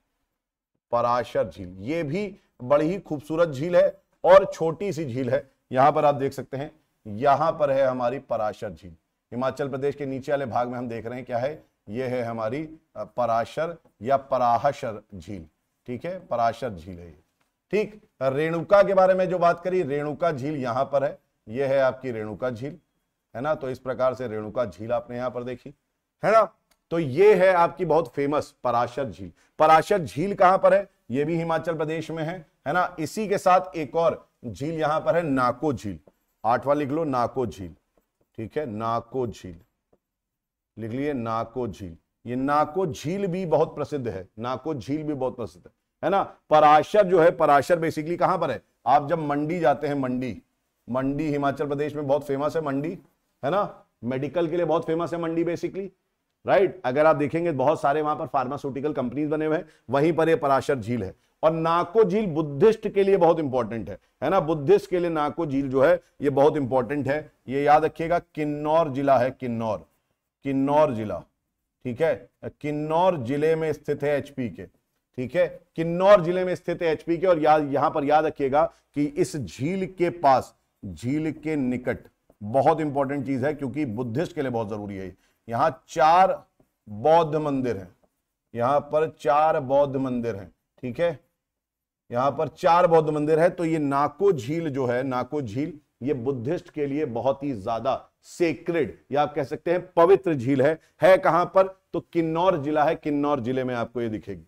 पराशर झील ये भी बड़ी ही खूबसूरत झील है और छोटी सी झील है यहां पर आप देख सकते हैं यहां पर है हमारी पराशर झील हिमाचल प्रदेश के नीचे वाले भाग में हम देख रहे हैं क्या है यह है हमारी पराशर या पराहशर झील ठीक है पराशर झील है ये ठीक रेणुका के बारे में जो बात करी रेणुका झील यहां पर है यह है आपकी रेणुका झील है ना तो इस प्रकार से रेणुका झील आपने यहां पर देखी है ना तो ये है आपकी बहुत फेमस पराशर झील पराशर झील कहाँ पर है यह भी हिमाचल प्रदेश में है है ना इसी के साथ एक और झील यहां पर है नाको झील आठवा लिख लो नाको झील ठीक है नाको झील लिख लिए नाको झील ये नाको झील भी बहुत प्रसिद्ध है नाको झील भी बहुत प्रसिद्ध है है ना पराशर जो है पराशर बेसिकली कहां पर है आप जब मंडी जाते हैं मंडी मंडी हिमाचल प्रदेश में बहुत फेमस है मंडी है ना मेडिकल के लिए बहुत फेमस है मंडी बेसिकली राइट अगर आप देखेंगे बहुत सारे वहां पर फार्मास्यूटिकल कंपनीज बने हुए हैं वहीं पर ये पराशर झील है और नाको झील बुद्धिस्ट के लिए बहुत इंपॉर्टेंट है है ना बुद्धिस्ट के लिए नाको झील जो है ये बहुत इंपॉर्टेंट है ये याद रखिएगा किन्नौर जिला है किन्नौर किन्नौर जिला ठीक है किन्नौर जिले में स्थित है एचपी के ठीक है किन्नौर जिले में स्थित है एचपी के और याद यहां पर याद रखिएगा कि इस झील के पास झील के निकट बहुत इंपॉर्टेंट चीज है क्योंकि बुद्धिस्ट के लिए बहुत जरूरी है यहां चार बौद्ध मंदिर है यहां पर चार बौद्ध मंदिर है ठीक है यहां पर चार बौद्ध मंदिर है तो ये नाको झील जो है नाको झील ये बुद्धिस्ट के लिए बहुत ही ज्यादा सेक्रेड या आप कह सकते हैं पवित्र झील है है कहां पर तो किन्नौर जिला है किन्नौर जिले में आपको ये दिखेगी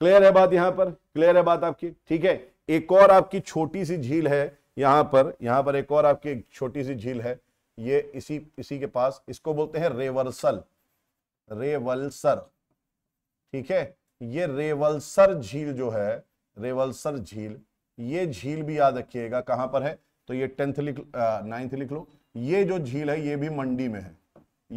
क्लियर है बात यहां पर क्लियर है बात आपकी ठीक है एक और आपकी छोटी सी झील है यहां पर यहां पर एक और आपकी छोटी सी झील है ये इसी इसी के पास इसको बोलते हैं रेवलसल रेवलसर ठीक है ये रेवलसर झील जो है रेवलसर झील ये झील भी याद रखिएगा कहां पर है तो ये टेंथ लिख नाइन्थ लिख लो ये जो झील है ये भी मंडी में है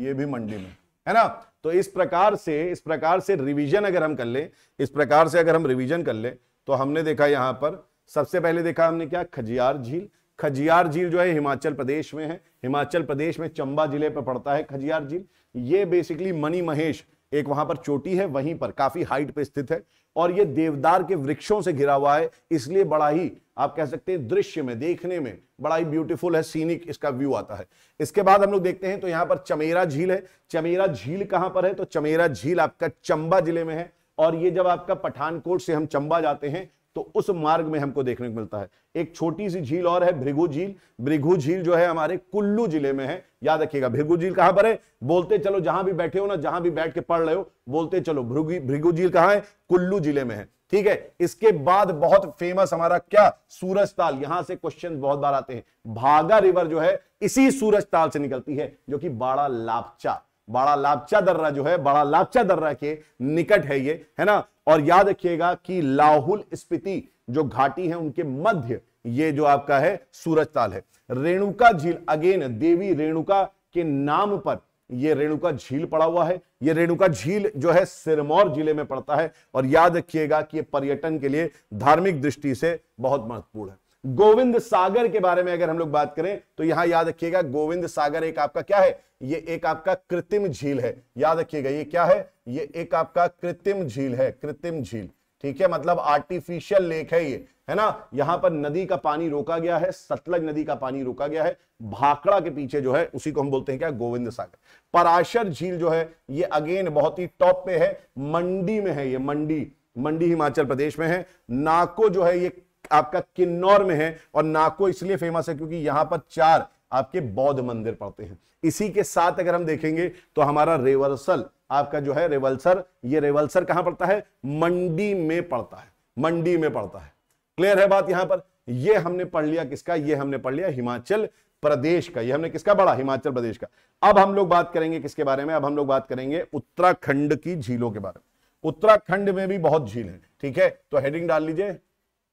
ये भी मंडी में है ना तो इस प्रकार से इस प्रकार से रिवीजन अगर हम कर ले इस प्रकार से अगर हम रिवीजन कर ले तो हमने देखा यहां पर सबसे पहले देखा हमने क्या खजियार झील खजियार झील जो है हिमाचल प्रदेश में है हिमाचल प्रदेश में चंबा जिले पर पड़ता है खजियार झील ये बेसिकली मनी महेश एक वहां पर चोटी है वहीं पर काफी हाइट पे स्थित है और ये देवदार के वृक्षों से घिरा हुआ है इसलिए बड़ा ही आप कह सकते हैं दृश्य में देखने में बड़ा ही ब्यूटीफुल है सीनिक इसका व्यू आता है इसके बाद हम लोग देखते हैं तो यहाँ पर चमेरा झील है चमेरा झील कहाँ पर है तो चमेरा झील आपका चंबा जिले में है और ये जब आपका पठानकोट से हम चंबा जाते हैं तो उस मार्ग में हमको देखने को मिलता है एक छोटी सी झील और है भृगु झील भृगु झील जो है हमारे कुल्लू जिले में है याद रखिएगा भृगु झील कहां पर है बोलते चलो जहां भी बैठे हो ना जहां भी बैठ के पढ़ रहे हो बोलते चलो भृगु झील कहां है कुल्लू जिले में है ठीक है इसके बाद बहुत फेमस हमारा क्या सूरज ताल यहां से क्वेश्चन बहुत बार आते हैं भागा रिवर जो है इसी सूरज ताल से निकलती है जो कि बाड़ा लापचा बड़ा लापचा दर्रा जो है बड़ा लापचा दर्रा के निकट है ये है ना और याद रखिएगा कि लाहुल स्पीति जो घाटी है उनके मध्य ये जो आपका है सूरज ताल है रेणुका झील अगेन देवी रेणुका के नाम पर ये रेणुका झील पड़ा हुआ है ये रेणुका झील जो है सिरमौर जिले में पड़ता है और याद रखिएगा कि यह पर्यटन के लिए धार्मिक दृष्टि से बहुत महत्वपूर्ण है गोविंद सागर के बारे में अगर हम लोग बात करें तो यहां याद रखिएगा गोविंद सागर एक आपका क्या है ये एक आपका कृत्रिम झील है याद रखिएगा ये क्या है ये एक आपका कृत्रिम झील है कृत्रिम झील ठीक है मतलब आर्टिफिशियल लेक है ये है ना यहां पर नदी का पानी रोका गया है सतलज नदी का पानी रोका गया है भाकड़ा के पीछे जो है उसी को हम बोलते हैं क्या गोविंद सागर पराशर झील जो है ये अगेन बहुत ही टॉप पे है मंडी में है ये मंडी मंडी हिमाचल प्रदेश में है नाको जो है ये आपका किन्नौर में है और नाको इसलिए फेमस है क्योंकि यहां पर चार आपके बौद्ध मंदिर पड़ते हैं इसी के साथ अगर हम देखेंगे तो हमारा रेवलसल आपका जो है रेवलसर ये रेवलसर कहां पड़ता है मंडी में पड़ता है मंडी में पड़ता है क्लियर है बात यहां पर ये हमने पढ़ लिया किसका ये हमने पढ़ लिया हिमाचल प्रदेश का ये हमने किसका पढ़ा हिमाचल प्रदेश का अब हम लोग बात करेंगे किसके बारे में अब हम लोग बात करेंगे उत्तराखंड की झीलों के बारे में उत्तराखंड में भी बहुत झील है ठीक है तो हेडिंग डाल लीजिए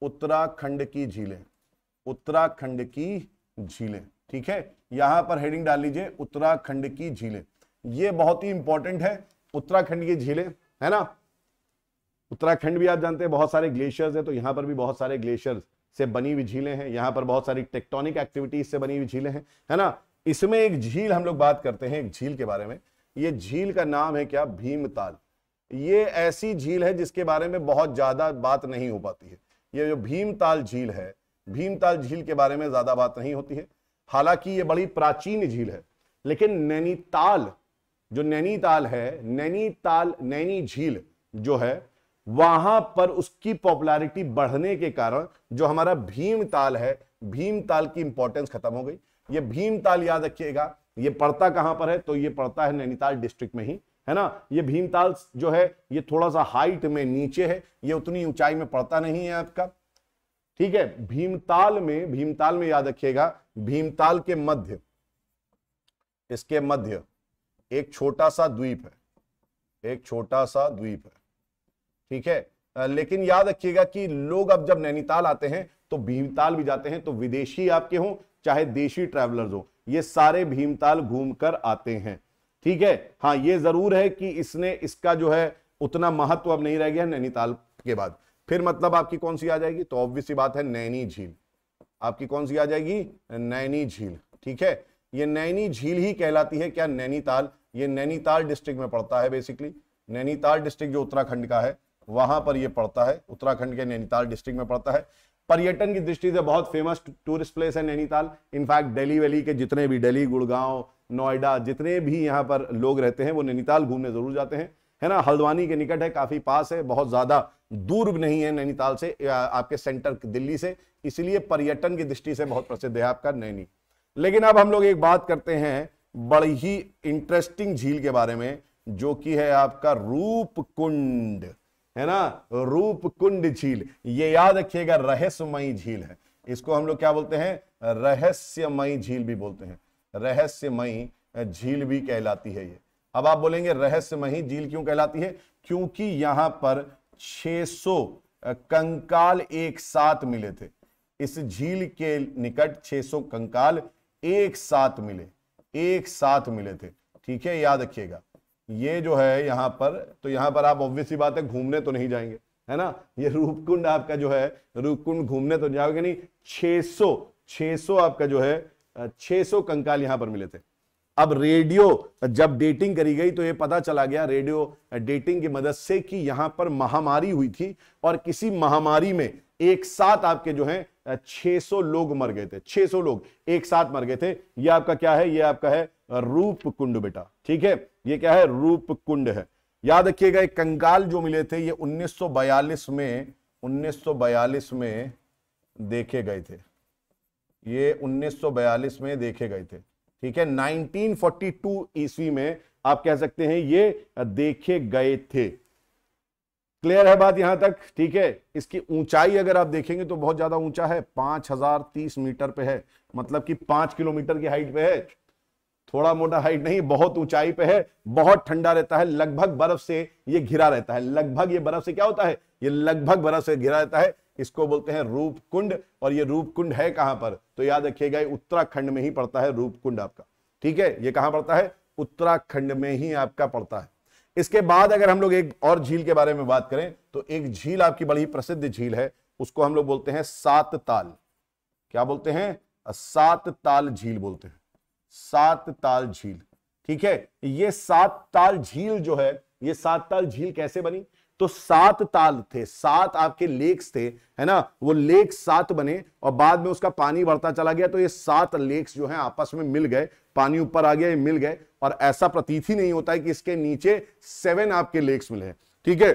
उत्तराखंड की झीलें उत्तराखंड की झीलें ठीक है यहां पर हेडिंग डाल लीजिए उत्तराखंड की झीलें ये बहुत ही इंपॉर्टेंट है उत्तराखंड की झीलें है ना उत्तराखंड भी आप जानते हैं बहुत सारे ग्लेशियर्स हैं तो यहाँ पर भी बहुत सारे ग्लेशियर्स से बनी हुई झीलें हैं यहां पर बहुत सारी टेक्टोनिक एक्टिविटीज से बनी हुई झीलें हैं है ना इसमें एक झील हम लोग बात करते हैं एक झील के बारे में ये झील का नाम है क्या भीमताल ये ऐसी झील है जिसके बारे में बहुत ज्यादा बात नहीं हो पाती है ये जो भीमताल झील है भीमताल झील के बारे में ज्यादा बात नहीं होती है हालांकि ये बड़ी प्राचीन झील है लेकिन नैनीताल जो नैनीताल है नैनीताल नैनी झील जो है वहां पर उसकी पॉपुलैरिटी बढ़ने के कारण जो हमारा भीमताल है भीमताल की इंपॉर्टेंस खत्म हो गई ये भीमताल याद रखिएगा ये पड़ता कहां पर है तो ये पड़ता है नैनीताल डिस्ट्रिक्ट में ही है ना ये भीमताल जो है ये थोड़ा सा हाइट में नीचे है ये उतनी ऊंचाई में पड़ता नहीं है आपका ठीक है भीमताल में भीमताल में याद रखिएगा भीमताल के मध्य इसके मध्य एक छोटा सा द्वीप है एक छोटा सा द्वीप है ठीक है लेकिन याद रखिएगा कि लोग अब जब नैनीताल आते हैं तो भीमताल भी जाते हैं तो विदेशी आपके हों चाहे देशी ट्रेवलर हो ये सारे भीमताल घूमकर आते हैं ठीक है हाँ ये जरूर है कि इसने इसका जो है उतना महत्व अब नहीं रह गया नैनीताल के बाद फिर मतलब आपकी कौन सी आ जाएगी तो ऑब्वियस बात है नैनी झील आपकी कौन सी आ जाएगी नैनी झील ठीक है ये नैनी झील ही कहलाती है क्या नैनीताल ये नैनीताल डिस्ट्रिक्ट में पड़ता है बेसिकली नैनीताल डिस्ट्रिक्ट जो उत्तराखंड का है वहां पर ये पड़ता है उत्तराखंड के नैनीताल डिस्ट्रिक्ट में पड़ता है पर्यटन की दृष्टि से बहुत फेमस टूरिस्ट प्लेस है नैनीताल इनफैक्ट दिल्ली वैली के जितने भी दिल्ली गुड़गांव नोएडा जितने भी यहाँ पर लोग रहते हैं वो नैनीताल घूमने ज़रूर जाते हैं है ना हल्द्वानी के निकट है काफ़ी पास है बहुत ज़्यादा दूर नहीं है नैनीताल से आपके सेंटर दिल्ली से इसलिए पर्यटन की दृष्टि से बहुत प्रसिद्ध है आपका नैनी लेकिन अब हम लोग एक बात करते हैं बड़ी ही इंटरेस्टिंग झील के बारे में जो कि है आपका रूपकुंड है ना रूपकुंड झील ये याद रखिएगा रहस्यमयी झील है इसको हम लोग क्या बोलते हैं रहस्यमयी झील भी बोलते हैं रहस्यमयी झील भी कहलाती है ये अब आप बोलेंगे रहस्यमयी झील क्यों कहलाती है क्योंकि यहां पर 600 कंकाल एक साथ मिले थे इस झील के निकट 600 कंकाल एक साथ मिले एक साथ मिले थे ठीक है याद रखिएगा ये जो है यहां पर तो यहां पर आप ऑब्वियसली बात है घूमने तो नहीं जाएंगे है ना ये रूपकुंड आपका जो है रूपकुंड घूमने तो जाओगे नहीं 600 600 आपका जो है 600 कंकाल यहां पर मिले थे अब रेडियो जब डेटिंग करी गई तो यह पता चला गया रेडियो डेटिंग की मदद से कि यहां पर महामारी हुई थी और किसी महामारी में एक साथ आपके जो है 600 लोग मर गए थे 600 लोग एक साथ मर गए थे यह आपका क्या है यह आपका है रूप कुंड बेटा ठीक है यह क्या है रूप कुंड है याद रखिएगा एक कंकाल जो मिले थे ये 1942 में 1942 में देखे गए थे ये 1942 में देखे गए थे ठीक है 1942 ईस्वी में आप कह सकते हैं ये देखे गए थे क्लियर है बात यहां तक ठीक है इसकी ऊंचाई अगर आप देखेंगे तो बहुत ज्यादा ऊंचा है पांच हजार तीस मीटर पे है मतलब कि पांच किलोमीटर की हाइट पे है थोड़ा मोटा हाइट नहीं बहुत ऊंचाई पे है बहुत ठंडा रहता है लगभग बर्फ से ये घिरा रहता है लगभग ये बर्फ से क्या होता है ये लगभग बर्फ से घिरा रहता है इसको बोलते हैं रूपकुंड और ये रूपकुंड है कहां पर तो याद रखिएगा उत्तराखंड में ही पड़ता है रूपकुंड आपका ठीक है ये कहां पड़ता है उत्तराखंड में ही आपका पड़ता है इसके बाद अगर हम लोग एक और झील के बारे में बात करें तो एक झील आपकी बड़ी प्रसिद्ध झील है उसको हम लोग बोलते हैं सात ताल क्या बोलते हैं सात ताल झील बोलते हैं सात ताल झील ठीक है ये सात ताल झील जो है ये सात ताल झील कैसे बनी तो सात ताल थे सात आपके लेक्स थे है ना वो लेक सात बने और बाद में उसका पानी बढ़ता चला गया तो ये सात लेक्स जो है आपस में मिल गए पानी ऊपर आ गया ये मिल गए और ऐसा प्रतीत ही नहीं होता है कि इसके नीचे सेवन आपके लेक्स मिले ठीक है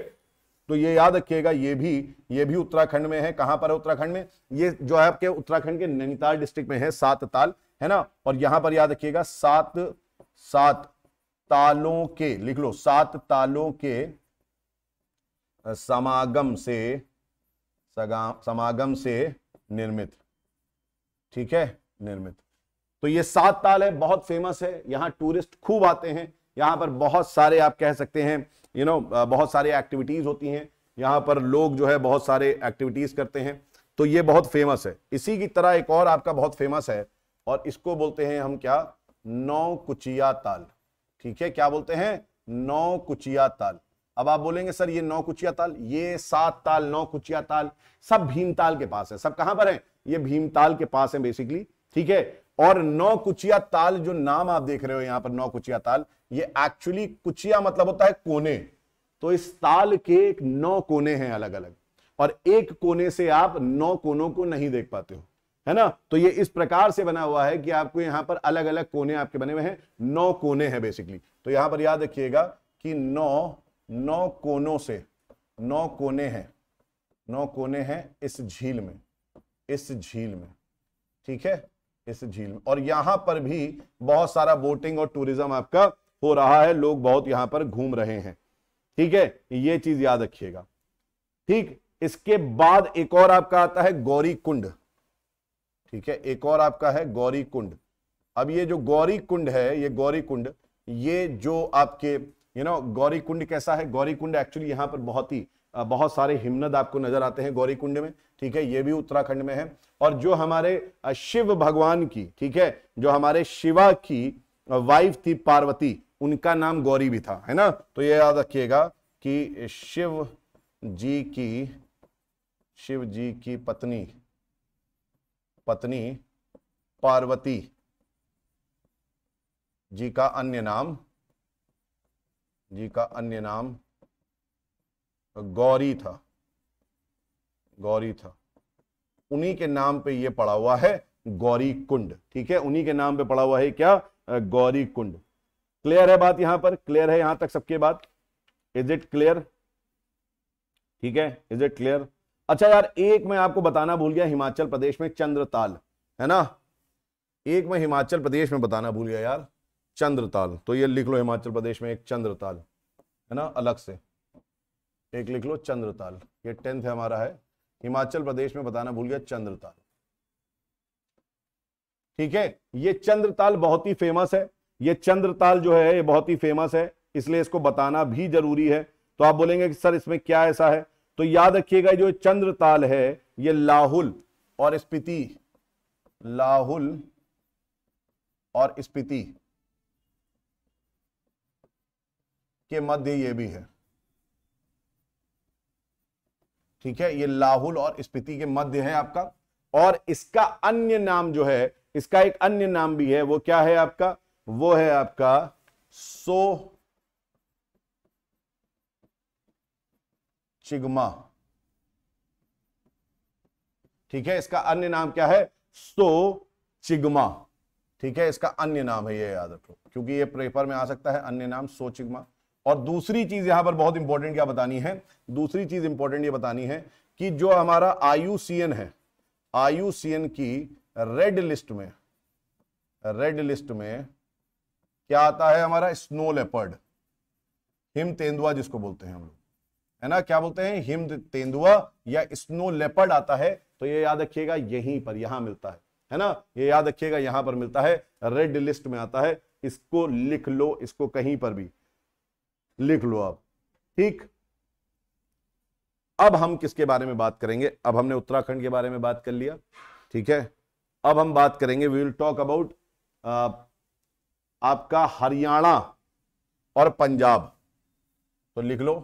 तो ये याद रखिएगा ये भी ये भी उत्तराखंड में है कहां पर है उत्तराखंड में ये जो है आपके उत्तराखंड के नैनीताल डिस्ट्रिक्ट में है सात ताल है ना और यहां पर याद रखिएगा सात सात तालों के लिख लो सात तालों के समागम से सगा समागम से निर्मित ठीक है निर्मित तो ये सात ताल है बहुत फेमस है यहाँ टूरिस्ट खूब आते हैं यहां पर बहुत सारे आप कह सकते हैं यू you नो know, बहुत सारे एक्टिविटीज होती हैं यहाँ पर लोग जो है बहुत सारे एक्टिविटीज करते हैं तो ये बहुत फेमस है इसी की तरह एक और आपका बहुत फेमस है और इसको बोलते हैं हम क्या नौ कुचिया ताल ठीक है क्या बोलते हैं नौ कुचिया ताल अब आप बोलेंगे सर ये नौ कुचिया ताल ये सात ताल नौ कुचिया ताल सब भीमताल के पास है सब कहां पर है ये भीमताल के पास है बेसिकली ठीक है और नौ कुचिया ताल जो नाम आप देख रहे हो यहां पर नौ कुचिया ताल ये एक्चुअली कुचिया मतलब होता है कोने तो इस ताल के नौ कोने हैं अलग अलग और एक कोने से आप नौ कोनों को नहीं देख पाते हो है ना तो ये इस प्रकार से बना हुआ है कि आपको यहां पर अलग अलग कोने आपके बने हुए हैं नौ कोने हैं बेसिकली तो यहां पर याद रखिएगा कि नौ नौ कोनों से नौ कोने हैं नौ कोने हैं इस झील में इस झील में ठीक है इस झील में और यहां पर भी बहुत सारा बोटिंग और टूरिज्म आपका हो रहा है लोग बहुत यहां पर घूम रहे हैं ठीक है ये चीज याद रखिएगा ठीक इसके बाद एक और आपका आता है गौरी कुंड ठीक है एक और आपका है गौरी कुंड अब ये जो गौरी कुंड है ये गौरी कुंड ये जो आपके यू नो गौरी कुंड कैसा है गौरी कुंड एक्चुअली यहाँ पर बहुत ही बहुत सारे हिमनद आपको नजर आते हैं गौरी कुंड में ठीक है ये भी उत्तराखंड में है और जो हमारे शिव भगवान की ठीक है जो हमारे शिवा की वाइफ थी पार्वती उनका नाम गौरी भी था है ना तो ये याद रखिएगा कि शिव जी की शिव जी की पत्नी पत्नी पार्वती जी का अन्य नाम जी का अन्य नाम गौरी था गौरी था उन्हीं के नाम पे ये पड़ा हुआ है गौरी कुंड ठीक है उन्हीं के नाम पे पड़ा हुआ है क्या गौरी कुंड क्लियर है बात यहां पर क्लियर है यहां तक सबके बात इज इट क्लियर ठीक है इज इट क्लियर अच्छा यार एक मैं आपको बताना भूल गया हिमाचल प्रदेश में चंद्रताल है ना एक मैं हिमाचल प्रदेश में बताना भूल गया यार चंद्रताल तो ये लिख लो हिमाचल प्रदेश में एक चंद्रताल है ना अलग से एक लिख लो चंद्रताल ये टेंथ है हमारा है हिमाचल प्रदेश में बताना भूल गया चंद्रताल ठीक है ये चंद्रताल बहुत ही फेमस है ये चंद्रताल जो है ये बहुत ही फेमस है इसलिए इसको बताना भी जरूरी है तो आप बोलेंगे कि सर इसमें क्या ऐसा है तो याद रखिएगा जो चंद्रताल है ये लाहुल और स्पीति लाहुल और स्पीति के मध्य ये भी है ठीक है ये लाहुल और स्पीति के मध्य है आपका और इसका अन्य नाम जो है इसका एक अन्य नाम भी है वो क्या है आपका वो है आपका सो चिग्मा ठीक है इसका अन्य नाम क्या है सो चिगमा ठीक है इसका अन्य नाम है ये याद रखो क्योंकि ये पेपर में आ सकता है अन्य नाम सो चिगमा और दूसरी चीज यहां पर बहुत इंपॉर्टेंट क्या बतानी है दूसरी चीज इंपॉर्टेंट ये बतानी है कि जो हमारा आयुसीएन है आयुसीएन की रेड लिस्ट में रेड लिस्ट में क्या आता है हमारा स्नो लेपर्ड हिम तेंदुआ जिसको बोलते हैं हम लोग है ना क्या बोलते हैं हिम तेंदुआ या स्नो लेपर्ड आता है तो ये याद रखिएगा यहीं पर यहां मिलता है है ना ये याद रखिएगा यहां पर मिलता है रेड लिस्ट में आता है इसको लिख लो इसको कहीं पर भी लिख लो आप ठीक अब हम किसके बारे में बात करेंगे अब हमने उत्तराखंड के बारे में बात कर लिया ठीक है अब हम बात करेंगे वी विल टॉक अबाउट आपका हरियाणा और पंजाब तो लिख लो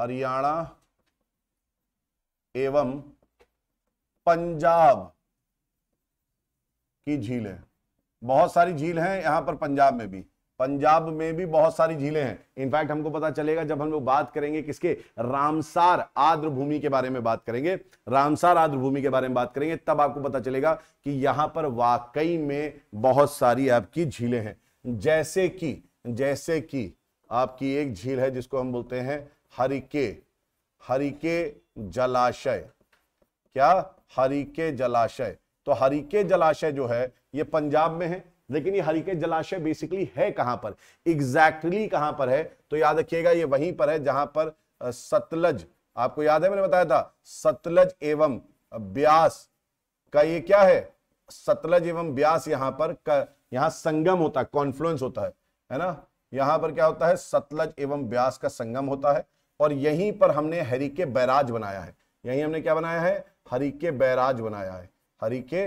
हरियाणा एवं पंजाब की झील है बहुत सारी झील हैं यहां पर पंजाब में भी पंजाब में भी बहुत सारी झीलें हैं इनफैक्ट हमको पता चलेगा जब हम लोग बात करेंगे किसके रामसार आर्द्र भूमि के बारे में बात करेंगे रामसार आद्र भूमि के बारे में बात करेंगे तब आपको पता चलेगा कि यहां पर वाकई में बहुत सारी आपकी झीलें हैं जैसे कि जैसे कि आपकी एक झील है जिसको हम बोलते हैं हरिके हरिके जलाशय क्या हरिके जलाशय तो हरिके जलाशय जो है ये पंजाब में है लेकिन ये हरिकेश जलाशय बेसिकली है कहां पर एग्जैक्टली exactly कहां पर है तो याद रखिएगा ये वहीं पर है जहां पर सतलज आपको याद है मैंने बताया था सतलज एवं ब्यास का ये क्या है सतलज एवं ब्यास यहां पर यहां संगम होता है कॉन्फ्लुएंस होता है है ना यहां पर क्या होता है सतलज एवं ब्यास का संगम होता है और यहीं पर हमने हरिके बैराज बनाया है यहीं हमने क्या बनाया है हरिके बैराज बनाया है हरिके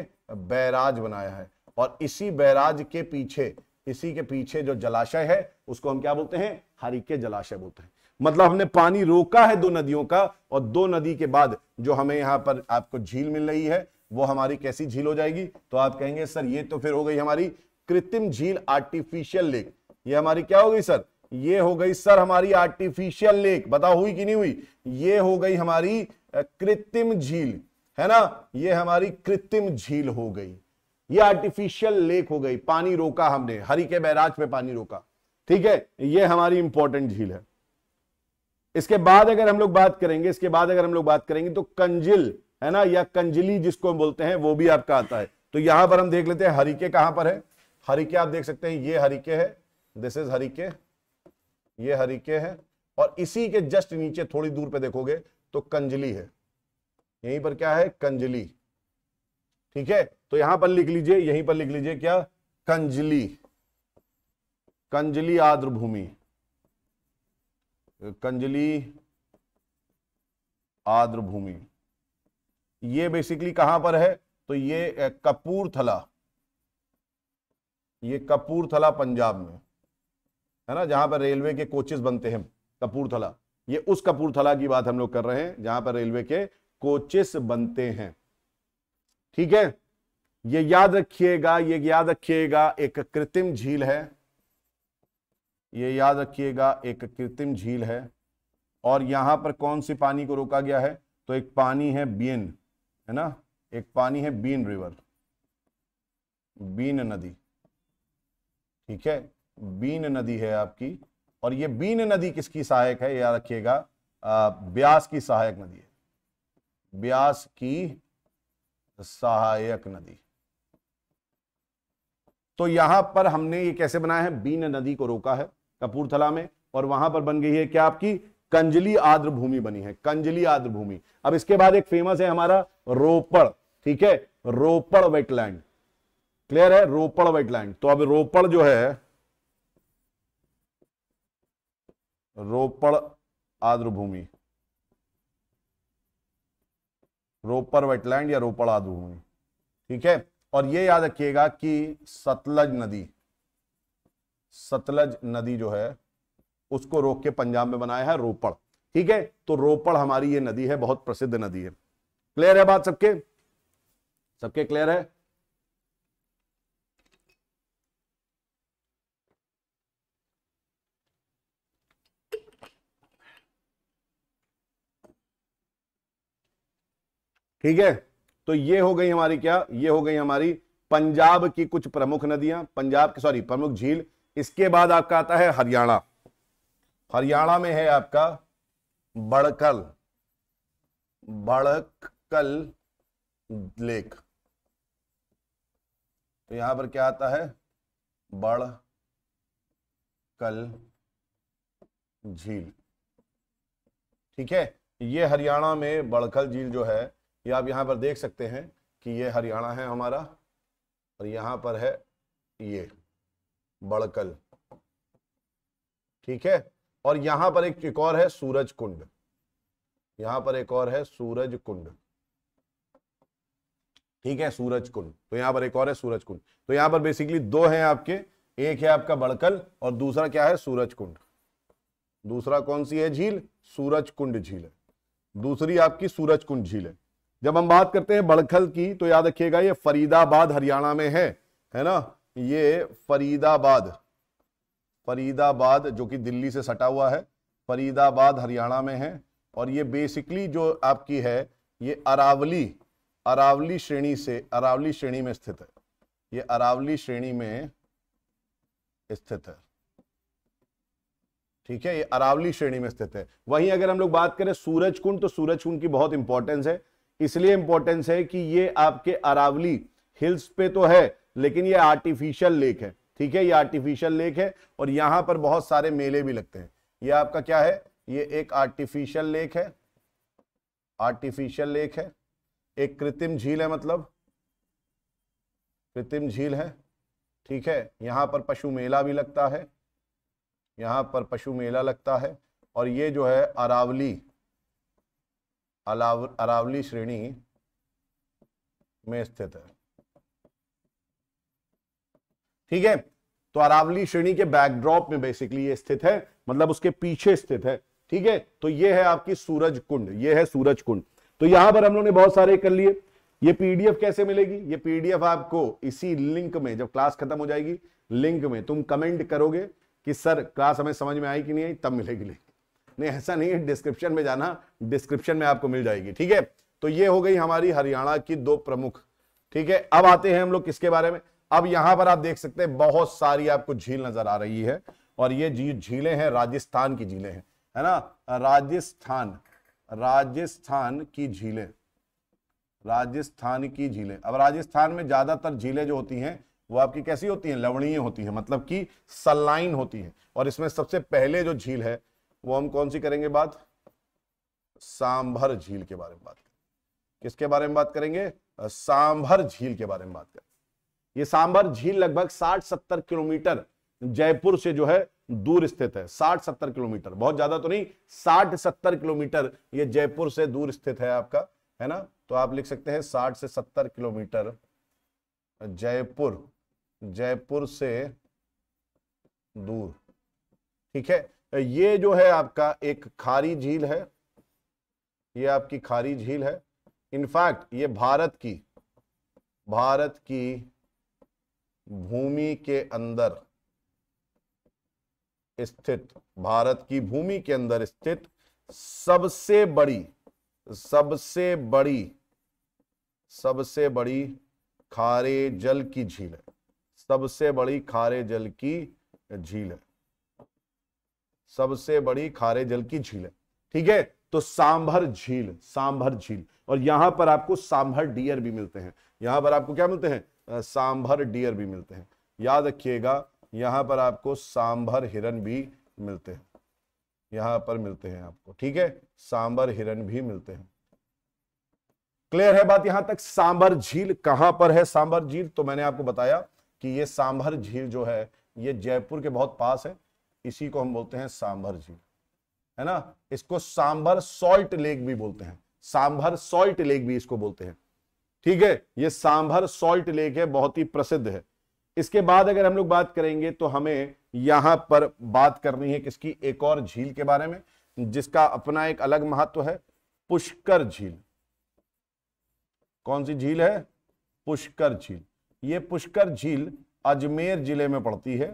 बैराज बनाया है और इसी बैराज के पीछे इसी के पीछे जो जलाशय है उसको हम क्या बोलते हैं हरिके जलाशय बोलते हैं मतलब हमने पानी रोका है दो नदियों का और दो नदी के बाद जो हमें यहां पर आपको झील मिल रही है वो हमारी कैसी झील हो जाएगी तो आप कहेंगे सर ये तो फिर हो गई हमारी कृत्रिम झील आर्टिफिशियल लेक ये हमारी क्या हो गई सर ये हो गई सर हमारी आर्टिफिशियल लेक बताओ हुई कि नहीं हुई ये हो गई हमारी कृत्रिम झील है ना ये हमारी कृत्रिम झील हो गई ये आर्टिफिशियल लेक हो गई पानी रोका हमने हरी के बैराज में पानी रोका ठीक है ये हमारी इंपॉर्टेंट झील है इसके बाद अगर हम लोग बात करेंगे इसके बाद अगर हम लोग बात करेंगे तो कंजिल है ना या कंजली जिसको हम बोलते हैं वो भी आपका आता है तो यहां पर हम देख लेते हैं हरिके कहां पर है हरिके आप देख सकते हैं ये हरिके है दिस इज हरिके ये हरिके है और इसी के जस्ट नीचे थोड़ी दूर पे देखोगे तो कंजली है यहीं पर क्या है कंजली ठीक है तो यहां पर लिख लीजिए यहीं पर लिख लीजिए क्या कंजली कंजली आर्द्र भूमि कंजली आर्द्र भूमि ये बेसिकली कहां पर है तो ये कपूरथला ये कपूरथला पंजाब में है ना जहां पर रेलवे के कोचेस बनते हैं कपूरथला ये उस कपूरथला की बात हम लोग कर रहे हैं जहां पर रेलवे के कोचेस बनते हैं ठीक है ये याद रखिएगा ये याद रखिएगा एक कृत्रिम झील है ये याद रखिएगा एक कृत्रिम झील है और यहां पर कौन से पानी को रोका गया है तो एक पानी है बीन है ना एक पानी है बीन रिवर बीन नदी ठीक है बीन नदी है आपकी और ये बीन नदी किसकी सहायक है याद रखिएगा ब्यास की सहायक नदी है ब्यास की सहायक नदी तो यहां पर हमने ये कैसे बनाया है बीन नदी को रोका है कपूरथला में और वहां पर बन गई है क्या आपकी कंजली आर्द्र भूमि बनी है कंजली आद्र भूमि अब इसके बाद एक फेमस है हमारा रोपड़ ठीक है रोपड़ वेटलैंड क्लियर है रोपड़ वेटलैंड तो अब रोपड़ जो है रोपड़ आद्र भूमि रोपड़ वेटलैंड या रोपड़ आद्र भूमि ठीक है और ये याद रखिएगा कि सतलज नदी सतलज नदी जो है उसको रोक के पंजाब में बनाया है रोपड़ ठीक है तो रोपड़ हमारी ये नदी है बहुत प्रसिद्ध नदी है क्लियर है बात सबके सबके क्लियर है ठीक है तो ये हो गई हमारी क्या ये हो गई हमारी पंजाब की कुछ प्रमुख नदियां पंजाब की सॉरी प्रमुख झील इसके बाद आपका आता है हरियाणा हरियाणा में है आपका बड़कल बड़कल लेक तो यहां पर क्या आता है बड़कल झील ठीक है ये हरियाणा में बड़कल झील जो है ये आप यहाँ पर देख सकते हैं कि ये हरियाणा है हमारा और यहाँ पर है ये बड़कल ठीक है और यहाँ पर एक, एक और है सूरज कुंड यहाँ पर एक और है सूरज कुंड ठीक है सूरज कुंड तो यहाँ पर एक और है सूरज कुंड तो यहाँ पर बेसिकली दो हैं आपके एक है आपका बड़कल और दूसरा क्या है सूरज कुंड दूसरा कौन सी है झील सूरज कुंड झील है दूसरी आपकी सूरज कुंड झील है जब हम बात करते हैं बड़खल की तो याद रखिएगा ये फरीदाबाद हरियाणा में है है ना ये फरीदाबाद फरीदाबाद जो कि दिल्ली से सटा हुआ है फरीदाबाद हरियाणा में है और ये बेसिकली जो आपकी है ये अरावली अरावली श्रेणी से अरावली श्रेणी में स्थित है ये अरावली श्रेणी में स्थित है ठीक है ये अरावली श्रेणी में स्थित है वहीं अगर हम लोग बात करें सूरज कुंड तो सूरज कुंड की बहुत इंपॉर्टेंस है इसलिए इंपॉर्टेंस है कि ये आपके अरावली हिल्स पे तो है लेकिन ये आर्टिफिशियल लेक है ठीक है ये आर्टिफिशियल लेक है और यहां पर बहुत सारे मेले भी लगते हैं ये आपका क्या है ये एक आर्टिफिशियल लेक है आर्टिफिशियल लेक है एक कृत्रिम झील है मतलब कृत्रिम झील है ठीक है यहां पर पशु मेला भी लगता है यहां पर पशु मेला लगता है और ये जो है अरावली अलाव अरावली श्रेणी में स्थित है ठीक है तो अरावली श्रेणी के बैकड्रॉप में बेसिकली ये स्थित है मतलब उसके पीछे स्थित है ठीक है तो ये है आपकी सूरज कुंड ये है सूरज कुंड तो यहां पर हम लोगों ने बहुत सारे कर लिए ये पीडीएफ कैसे मिलेगी ये पीडीएफ आपको इसी लिंक में जब क्लास खत्म हो जाएगी लिंक में तुम कमेंट करोगे कि सर क्लास हमें समझ में आई कि नहीं आई तब मिलेगी लिंक नहीं ऐसा नहीं है डिस्क्रिप्शन में जाना डिस्क्रिप्शन में आपको मिल जाएगी ठीक है तो ये हो गई हमारी हरियाणा की दो प्रमुख ठीक है अब आते हैं हम लोग किसके बारे में अब यहां पर आप देख सकते हैं बहुत सारी आपको झील नजर आ रही है और ये झीलें हैं राजस्थान की झीलें हैं है ना राजस्थान राजस्थान की झीलें राजस्थान की झीलें अब राजस्थान में ज्यादातर झीलें जो होती हैं वो आपकी कैसी होती हैं लवणीय होती है मतलब कि सलाइन होती है और इसमें सबसे पहले जो झील है वो हम कौन सी करेंगे बात सांभर झील के बारे में बात करें किसके बारे में बात करेंगे सांभर झील के बारे में बात करें ये सांभर झील लगभग 60-70 किलोमीटर जयपुर से जो है दूर स्थित है 60-70 किलोमीटर बहुत ज्यादा तो नहीं 60-70 किलोमीटर ये जयपुर से दूर स्थित है आपका है ना तो आप लिख सकते हैं 60 से 70 किलोमीटर जयपुर जयपुर से दूर ठीक है ये जो है आपका एक खारी झील है ये आपकी खारी झील है इनफैक्ट ये भारत की भारत की भूमि के अंदर स्थित भारत की भूमि के अंदर स्थित सबसे बड़ी सबसे बड़ी सबसे बड़ी खारे जल की झील है सबसे बड़ी खारे जल की झील है सबसे बड़ी खारे जल की झील है ठीक है तो सांभर झील सांभर झील और यहां पर आपको सांभर डियर भी मिलते हैं यहां पर आपको क्या मिलते हैं सांभर डियर भी मिलते हैं याद रखिएगा यहां पर आपको सांभर हिरन भी मिलते हैं यहां पर मिलते हैं आपको ठीक है सांभर हिरन भी मिलते हैं क्लियर है बात यहां तक सांभर झील कहां पर है सांभर झील तो मैंने आपको बताया कि ये सांभर झील जो है ये जयपुर के बहुत पास है इसी को हम बोलते हैं सांभर झील है ना इसको सांभर सॉल्ट लेक भी बोलते हैं सांभर सॉल्ट लेक भी इसको बोलते हैं ठीक है ये सांभर सॉल्ट लेक है बहुत ही प्रसिद्ध है इसके बाद अगर हम लोग बात करेंगे तो हमें यहां पर बात करनी है किसकी एक और झील के बारे में जिसका अपना एक अलग महत्व है पुष्कर झील कौन सी झील है पुष्कर झील ये पुष्कर झील अजमेर जिले में पड़ती है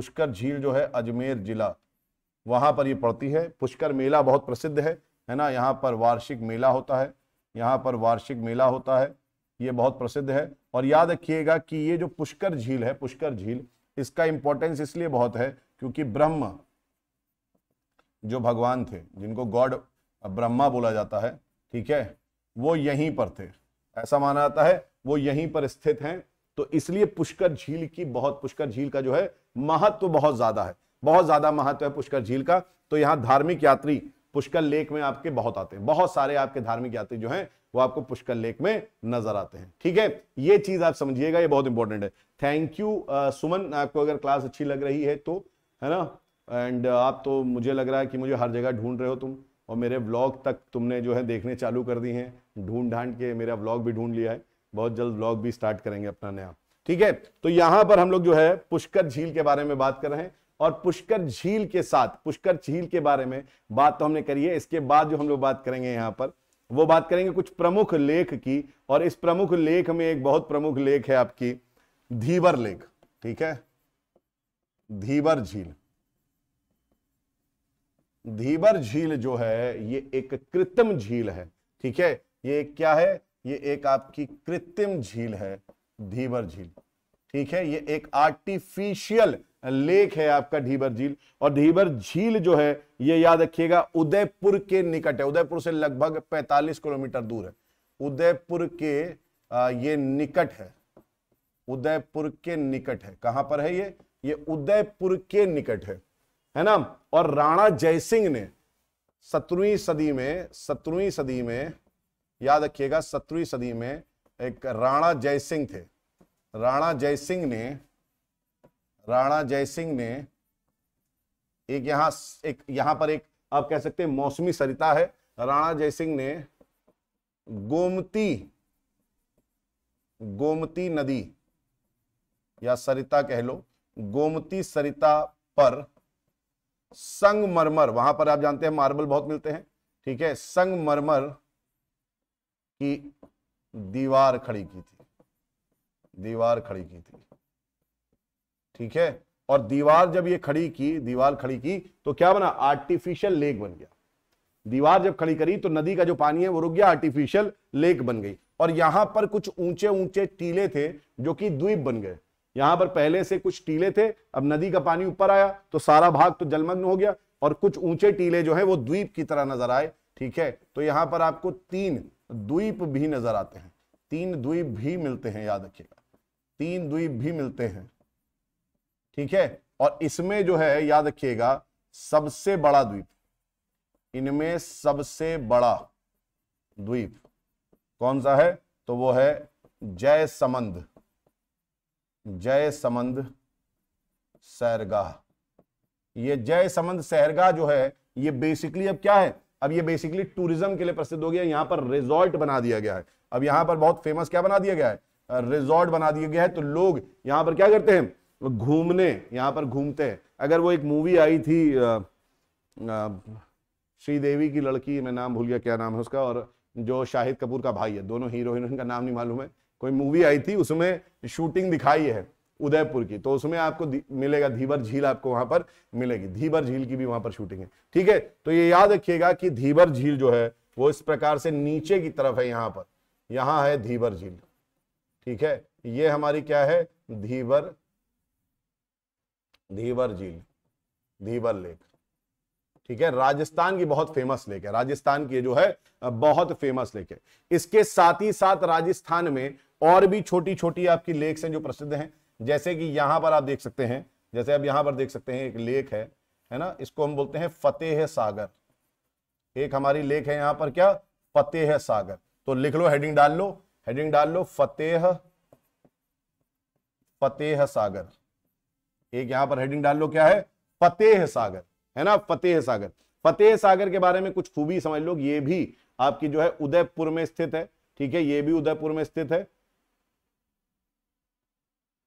पुष्कर झील जो है अजमेर जिला वहाँ पर ये पड़ती है पुष्कर मेला बहुत प्रसिद्ध है है ना यहाँ पर वार्षिक मेला होता है यहाँ पर वार्षिक मेला होता है ये बहुत प्रसिद्ध है और याद रखिएगा कि ये जो पुष्कर झील है पुष्कर झील इसका इंपॉर्टेंस इसलिए बहुत है क्योंकि ब्रह्म जो भगवान थे जिनको गॉड ब्रह्मा बोला जाता है ठीक है वो यहीं पर थे ऐसा माना जाता है वो यहीं पर स्थित हैं तो इसलिए पुष्कर झील की बहुत पुष्कर झील का जो है महत्व तो बहुत ज्यादा है बहुत ज्यादा महत्व है पुष्कर झील का तो यहाँ धार्मिक यात्री पुष्कर लेक में आपके बहुत आते हैं बहुत सारे आपके धार्मिक यात्री जो हैं वो आपको पुष्कर लेक में नजर आते हैं ठीक है ये चीज आप समझिएगा ये बहुत इंपॉर्टेंट है थैंक यू सुमन आपको अगर क्लास अच्छी लग रही है तो है ना एंड आप तो मुझे लग रहा है कि मुझे हर जगह ढूंढ रहे हो तुम और मेरे व्लॉग तक तुमने जो है देखने चालू कर दी हैं ढूंढ ढांड के मेरा ब्लॉग भी ढूंढ लिया है बहुत जल्द ब्लॉग भी स्टार्ट करेंगे अपना नया ठीक है तो यहां पर हम लोग जो है पुष्कर झील के बारे में बात कर रहे हैं और पुष्कर झील के साथ पुष्कर झील के बारे में बात तो हमने करी है इसके बाद जो हम लोग बात करेंगे यहां पर वो बात करेंगे कुछ प्रमुख लेख की और इस प्रमुख लेख में एक बहुत प्रमुख लेख है आपकी धीवर लेख ठीक है धीवर झील धीवर झील जो है ये एक कृत्रिम झील है ठीक है ये क्या है ये एक आपकी कृत्रिम झील है धीबर झील ठीक है ये एक आर्टिफिशियल लेक है आपका ढीबर झील और ढीबर झील जो है ये याद रखिएगा उदयपुर के निकट है उदयपुर से लगभग 45 किलोमीटर दूर है उदयपुर के ये निकट है उदयपुर के निकट है कहां पर है ये ये उदयपुर के निकट है है ना और राणा जयसिंह ने सत्रहवीं सदी में सत्रहवीं सदी में याद रखिएगा सत्रहवीं सदी में एक राणा जयसिंह थे राणा जयसिंह ने राणा जयसिंह ने एक यहां एक यहां पर एक आप कह सकते हैं मौसमी सरिता है राणा जयसिंह ने गोमती गोमती नदी या सरिता कह लो गोमती सरिता पर संगमरमर वहां पर आप जानते हैं मार्बल बहुत मिलते हैं ठीक है संगमरमर कि दीवार खड़ी की थी दीवार खड़ी की थी ठीक है और दीवार जब ये खड़ी की दीवार खड़ी की तो क्या बना आर्टिफिशियल लेक बन गया दीवार जब खड़ी करी तो नदी का जो पानी है वो रुक गया आर्टिफिशियल लेक बन गई और यहां पर कुछ ऊंचे ऊंचे टीले थे जो कि द्वीप बन गए यहां पर पहले से कुछ टीले थे अब नदी का पानी ऊपर आया तो सारा भाग तो जलमग्न हो गया और कुछ ऊंचे टीले जो है वो द्वीप की तरह नजर आए ठीक है तो यहां पर आपको तीन द्वीप भी नजर आते हैं तीन द्वीप भी मिलते हैं याद रखिएगा तीन द्वीप भी मिलते हैं ठीक है और इसमें जो है याद रखिएगा सबसे बड़ा द्वीप इनमें सबसे बड़ा द्वीप कौन सा है तो वो है जय समंद जय समंद सैरगाह ये जय समंद सैरगाह जो है ये बेसिकली अब क्या है अब ये बेसिकली टूरिज्म के लिए प्रसिद्ध हो गया यहाँ पर रिजॉर्ट बना दिया गया है अब यहाँ पर बहुत फेमस क्या बना दिया गया है रिजॉर्ट बना दिया गया है तो लोग यहाँ पर क्या करते हैं घूमने यहाँ पर घूमते हैं अगर वो एक मूवी आई थी श्रीदेवी की लड़की मैं नाम भूल गया क्या नाम है उसका और जो शाहिद कपूर का भाई है दोनों हीरो हीरोइन का नाम नहीं मालूम है कोई मूवी आई थी उसमें शूटिंग दिखाई है उदयपुर की तो उसमें आपको दी, मिलेगा धीवर झील आपको वहां पर मिलेगी धीबर झील की भी वहां पर शूटिंग है ठीक है तो ये याद रखिएगा कि धीबर झील जो है वो इस प्रकार से नीचे की तरफ है यहां पर यहां है धीवर झील ठीक है ये हमारी क्या है धीवर धीवर झील धीवर लेक ठीक है राजस्थान की बहुत फेमस लेक है राजस्थान की जो है बहुत फेमस लेक है इसके साथ ही साथ राजस्थान में और भी छोटी छोटी आपकी लेक्स हैं जो प्रसिद्ध हैं जैसे कि यहां पर आप देख सकते हैं जैसे आप यहां पर देख सकते हैं एक लेक है है ना इसको हम बोलते हैं फतेह सागर एक हमारी लेक है यहां पर क्या फतेह सागर तो लिख लो हेडिंग डाल लो हेडिंग डाल लो फतेह फतेह सागर एक यहां पर हेडिंग डाल लो क्या है फतेह सागर है ना फतेह सागर फतेह सागर के बारे में कुछ खूबी समझ लो ये भी आपकी जो है उदयपुर में स्थित है ठीक है ये भी उदयपुर में स्थित है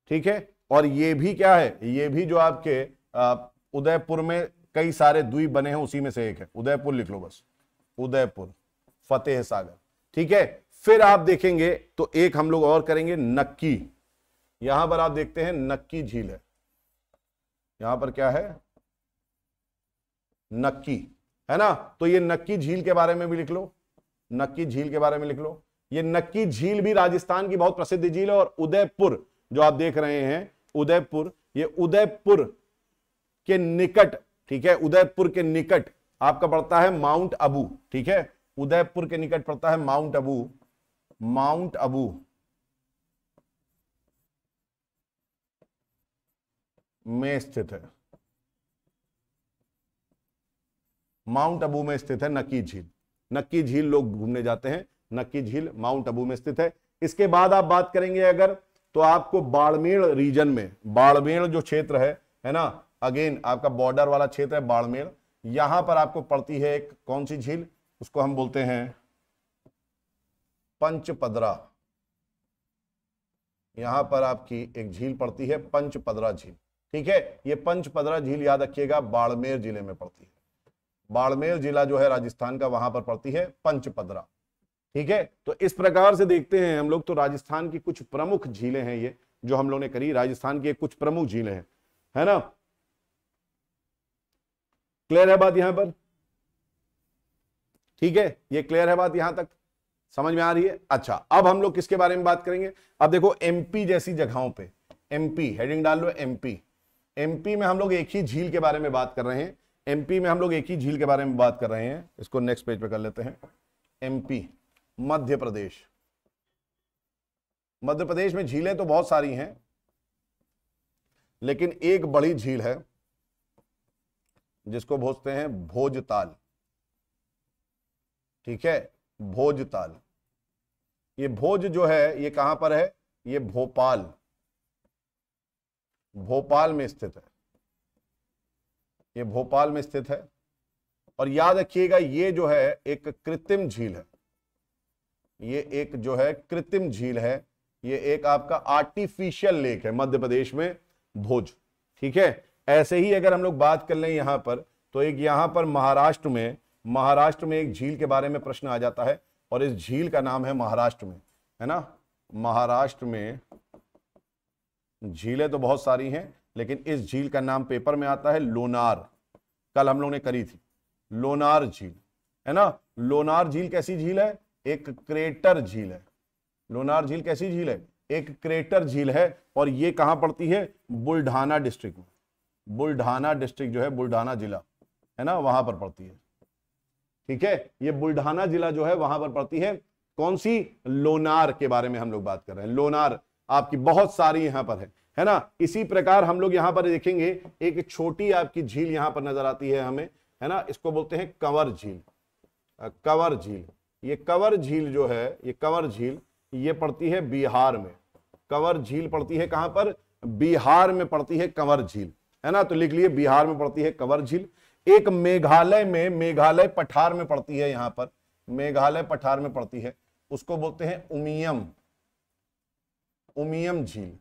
ठीक है और ये भी क्या है ये भी जो आपके उदयपुर में कई सारे द्वीप बने हैं उसी में से एक है उदयपुर लिख लो बस उदयपुर फतेह सागर ठीक है फिर आप देखेंगे तो एक हम लोग और करेंगे नक्की यहां पर आप देखते हैं नक्की झील है यहां पर क्या है नक्की है ना तो ये नक्की झील के बारे में भी लिख लो नक्की झील के बारे में लिख लो ये नक्की झील भी राजस्थान की बहुत प्रसिद्ध झील है और उदयपुर जो आप देख रहे हैं उदयपुर ये उदयपुर के निकट ठीक है उदयपुर के निकट आपका पड़ता है माउंट अबू ठीक है उदयपुर के निकट पड़ता है माउंट अबू माउंट अबू में स्थित है माउंट अबू में स्थित है नक्की झील नक्की झील लोग घूमने जाते हैं नक्की झील माउंट अबू में स्थित है इसके बाद आप बात करेंगे अगर तो आपको बाड़मेड़ रीजन में बाड़मेड़ जो क्षेत्र है है ना अगेन आपका बॉर्डर वाला क्षेत्र है बाड़मेड़ यहां पर आपको पड़ती है एक कौन सी झील उसको हम बोलते हैं पंचपदरा यहां पर आपकी एक झील पड़ती है पंचपदरा झील ठीक है ये पंचपदरा झील याद रखिएगा बाड़मेर जिले में पड़ती है बाड़मेर जिला जो है राजस्थान का वहां पर पड़ती है पंचपदरा ठीक है तो इस प्रकार से देखते हैं हम लोग तो राजस्थान की कुछ प्रमुख झीलें हैं ये जो हम लोग ने करी राजस्थान की कुछ प्रमुख झीलें हैं है ना क्लियर है बात यहां पर ठीक है ये क्लियर है बात यहां तक समझ में आ रही है अच्छा अब हम लोग किसके बारे में बात करेंगे अब देखो एमपी जैसी जगहों पे एमपी हेडिंग डाल लो एमपी एमपी में हम लोग एक ही झील के बारे में बात कर रहे हैं एमपी में हम लोग एक ही झील के बारे में बात कर रहे हैं इसको नेक्स्ट पेज पे कर लेते हैं एमपी मध्य प्रदेश मध्य प्रदेश में झीलें तो बहुत सारी हैं लेकिन एक बड़ी झील है जिसको भोजते हैं भोजताल ठीक है भोजताल ये भोज जो है ये कहां पर है ये भोपाल भोपाल में स्थित है ये भोपाल में स्थित है और याद रखिएगा ये जो है एक कृत्रिम झील है ये एक जो है कृत्रिम झील है ये एक आपका आर्टिफिशियल लेक है मध्य प्रदेश में भोज ठीक है ऐसे ही अगर हम लोग बात कर लें यहां पर तो एक यहां पर महाराष्ट्र में महाराष्ट्र में एक झील के बारे में प्रश्न आ जाता है और इस झील का नाम है महाराष्ट्र में है ना महाराष्ट्र में झीलें तो बहुत सारी हैं लेकिन इस झील का नाम पेपर में आता है लोनार कल हम लोग ने करी थी लोनार झील है ना लोनार झील कैसी झील है एक क्रेटर झील है लोनार झील कैसी झील है एक क्रेटर झील है और ये कहाँ पड़ती है बुल्ढाना डिस्ट्रिक्ट में बुल्ढाना डिस्ट्रिक्ट जो है बुल्ढाना जिला है ना वहां पर पड़ती है ठीक है ये बुल्ढाना जिला जो है वहां पर पड़ती है कौन सी लोनार के बारे में हम लोग बात कर रहे हैं लोनार आपकी बहुत सारी यहां पर है है ना इसी प्रकार हम लोग यहां पर देखेंगे एक छोटी आपकी झील यहां पर नजर आती है हमें है ना इसको बोलते हैं कंवर झील कंवर झील ये कंवर झील जो है ये कंवर झील ये पड़ती है बिहार में कंवर झील पड़ती है कहां पर बिहार में पड़ती है कंवर झील है ना तो लिख लिए बिहार में पड़ती है कंवर झील एक मेघालय में मेघालय पठार में पड़ती है यहां पर मेघालय पठार में पड़ती है उसको बोलते हैं उमियम उमियम झील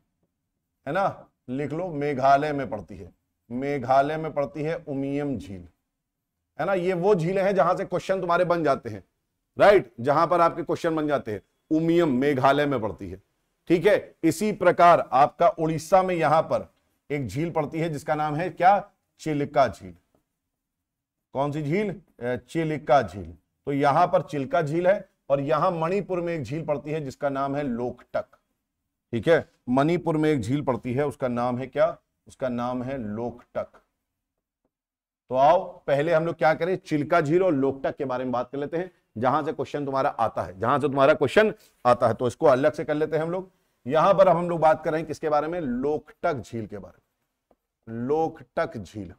है ना लिख लो मेघालय में पड़ती है मेघालय में पड़ती है उमियम झील है ना ये वो झीलें हैं जहां से क्वेश्चन तुम्हारे बन जाते हैं राइट जहां पर आपके क्वेश्चन बन जाते हैं उमियम मेघालय में पड़ती है ठीक है इसी प्रकार आपका उड़ीसा में यहां पर एक झील पड़ती है जिसका नाम है क्या चिलका झील कौन सी झील चिलिका झील तो यहां पर चिल्का झील है और यहां मणिपुर में एक झील पड़ती है जिसका नाम है लोकटक ठीक है मणिपुर में एक झील पड़ती है उसका नाम है क्या उसका नाम है लोकटक तो आओ पहले हम लोग क्या करें चिल्का झील और लोकटक के बारे में बात कर लेते हैं जहां से क्वेश्चन तुम्हारा आता है जहां से तुम्हारा क्वेश्चन आता है तो इसको अलग से कर लेते हैं हम लोग यहां पर अब हम लोग बात कर रहे हैं किसके बारे में लोकटक झील के बारे में लोकटक झील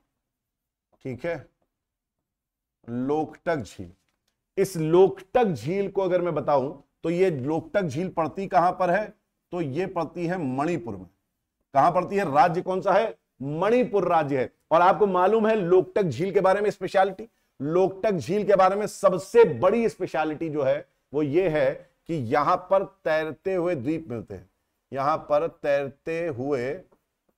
ठीक है लोकटक झील इस लोकटक झील को अगर मैं बताऊं तो ये लोकटक झील पड़ती कहां पर है तो ये पड़ती है मणिपुर में कहां पड़ती है राज्य कौन सा है मणिपुर राज्य है और आपको मालूम है लोकटक झील के बारे में स्पेशलिटी लोकटक झील के बारे में सबसे बड़ी स्पेशलिटी जो है वो ये है कि यहां पर तैरते हुए द्वीप मिलते हैं यहां पर तैरते हुए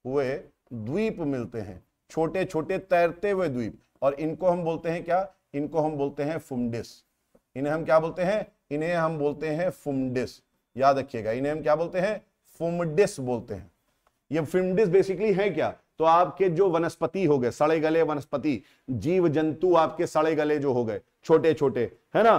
हुए द्वीप मिलते हैं छोटे छोटे तैरते हुए द्वीप और इनको हम बोलते हैं क्या इनको हम बोलते हैं फुमडिस इन्हें हम क्या बोलते हैं इन्हें हम बोलते हैं फुमडिस याद रखिएगा इन्हें हम क्या बोलते हैं फुमडिस बोलते हैं ये फिमडिस बेसिकली है क्या तो आपके जो वनस्पति हो गए सड़े गले वनस्पति जीव जंतु आपके सड़े गले जो हो गए छोटे छोटे है ना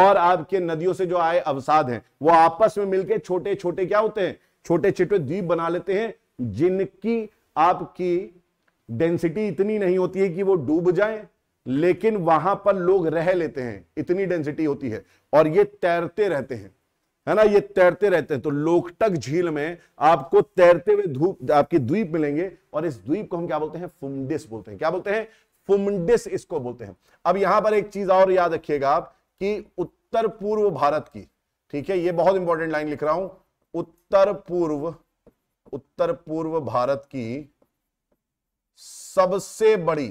और आपके नदियों से जो आए अवसाद हैं वो आपस में मिलके छोटे छोटे क्या होते हैं छोटे छोटे द्वीप बना लेते हैं जिनकी आपकी डेंसिटी इतनी नहीं होती है कि वो डूब जाए लेकिन वहां पर लोग रह लेते हैं इतनी डेंसिटी होती है और ये तैरते रहते हैं है ना ये तैरते रहते हैं तो लोकटक झील में आपको तैरते हुए धूप आपके द्वीप मिलेंगे और इस द्वीप को हम क्या बोलते हैं फुमडिस बोलते हैं क्या बोलते हैं फुमडिस इसको बोलते हैं अब यहां पर एक चीज और याद रखिएगा आप कि उत्तर पूर्व भारत की ठीक है ये बहुत इंपॉर्टेंट लाइन लिख रहा हूं उत्तर पूर्व उत्तर पूर्व भारत की सबसे बड़ी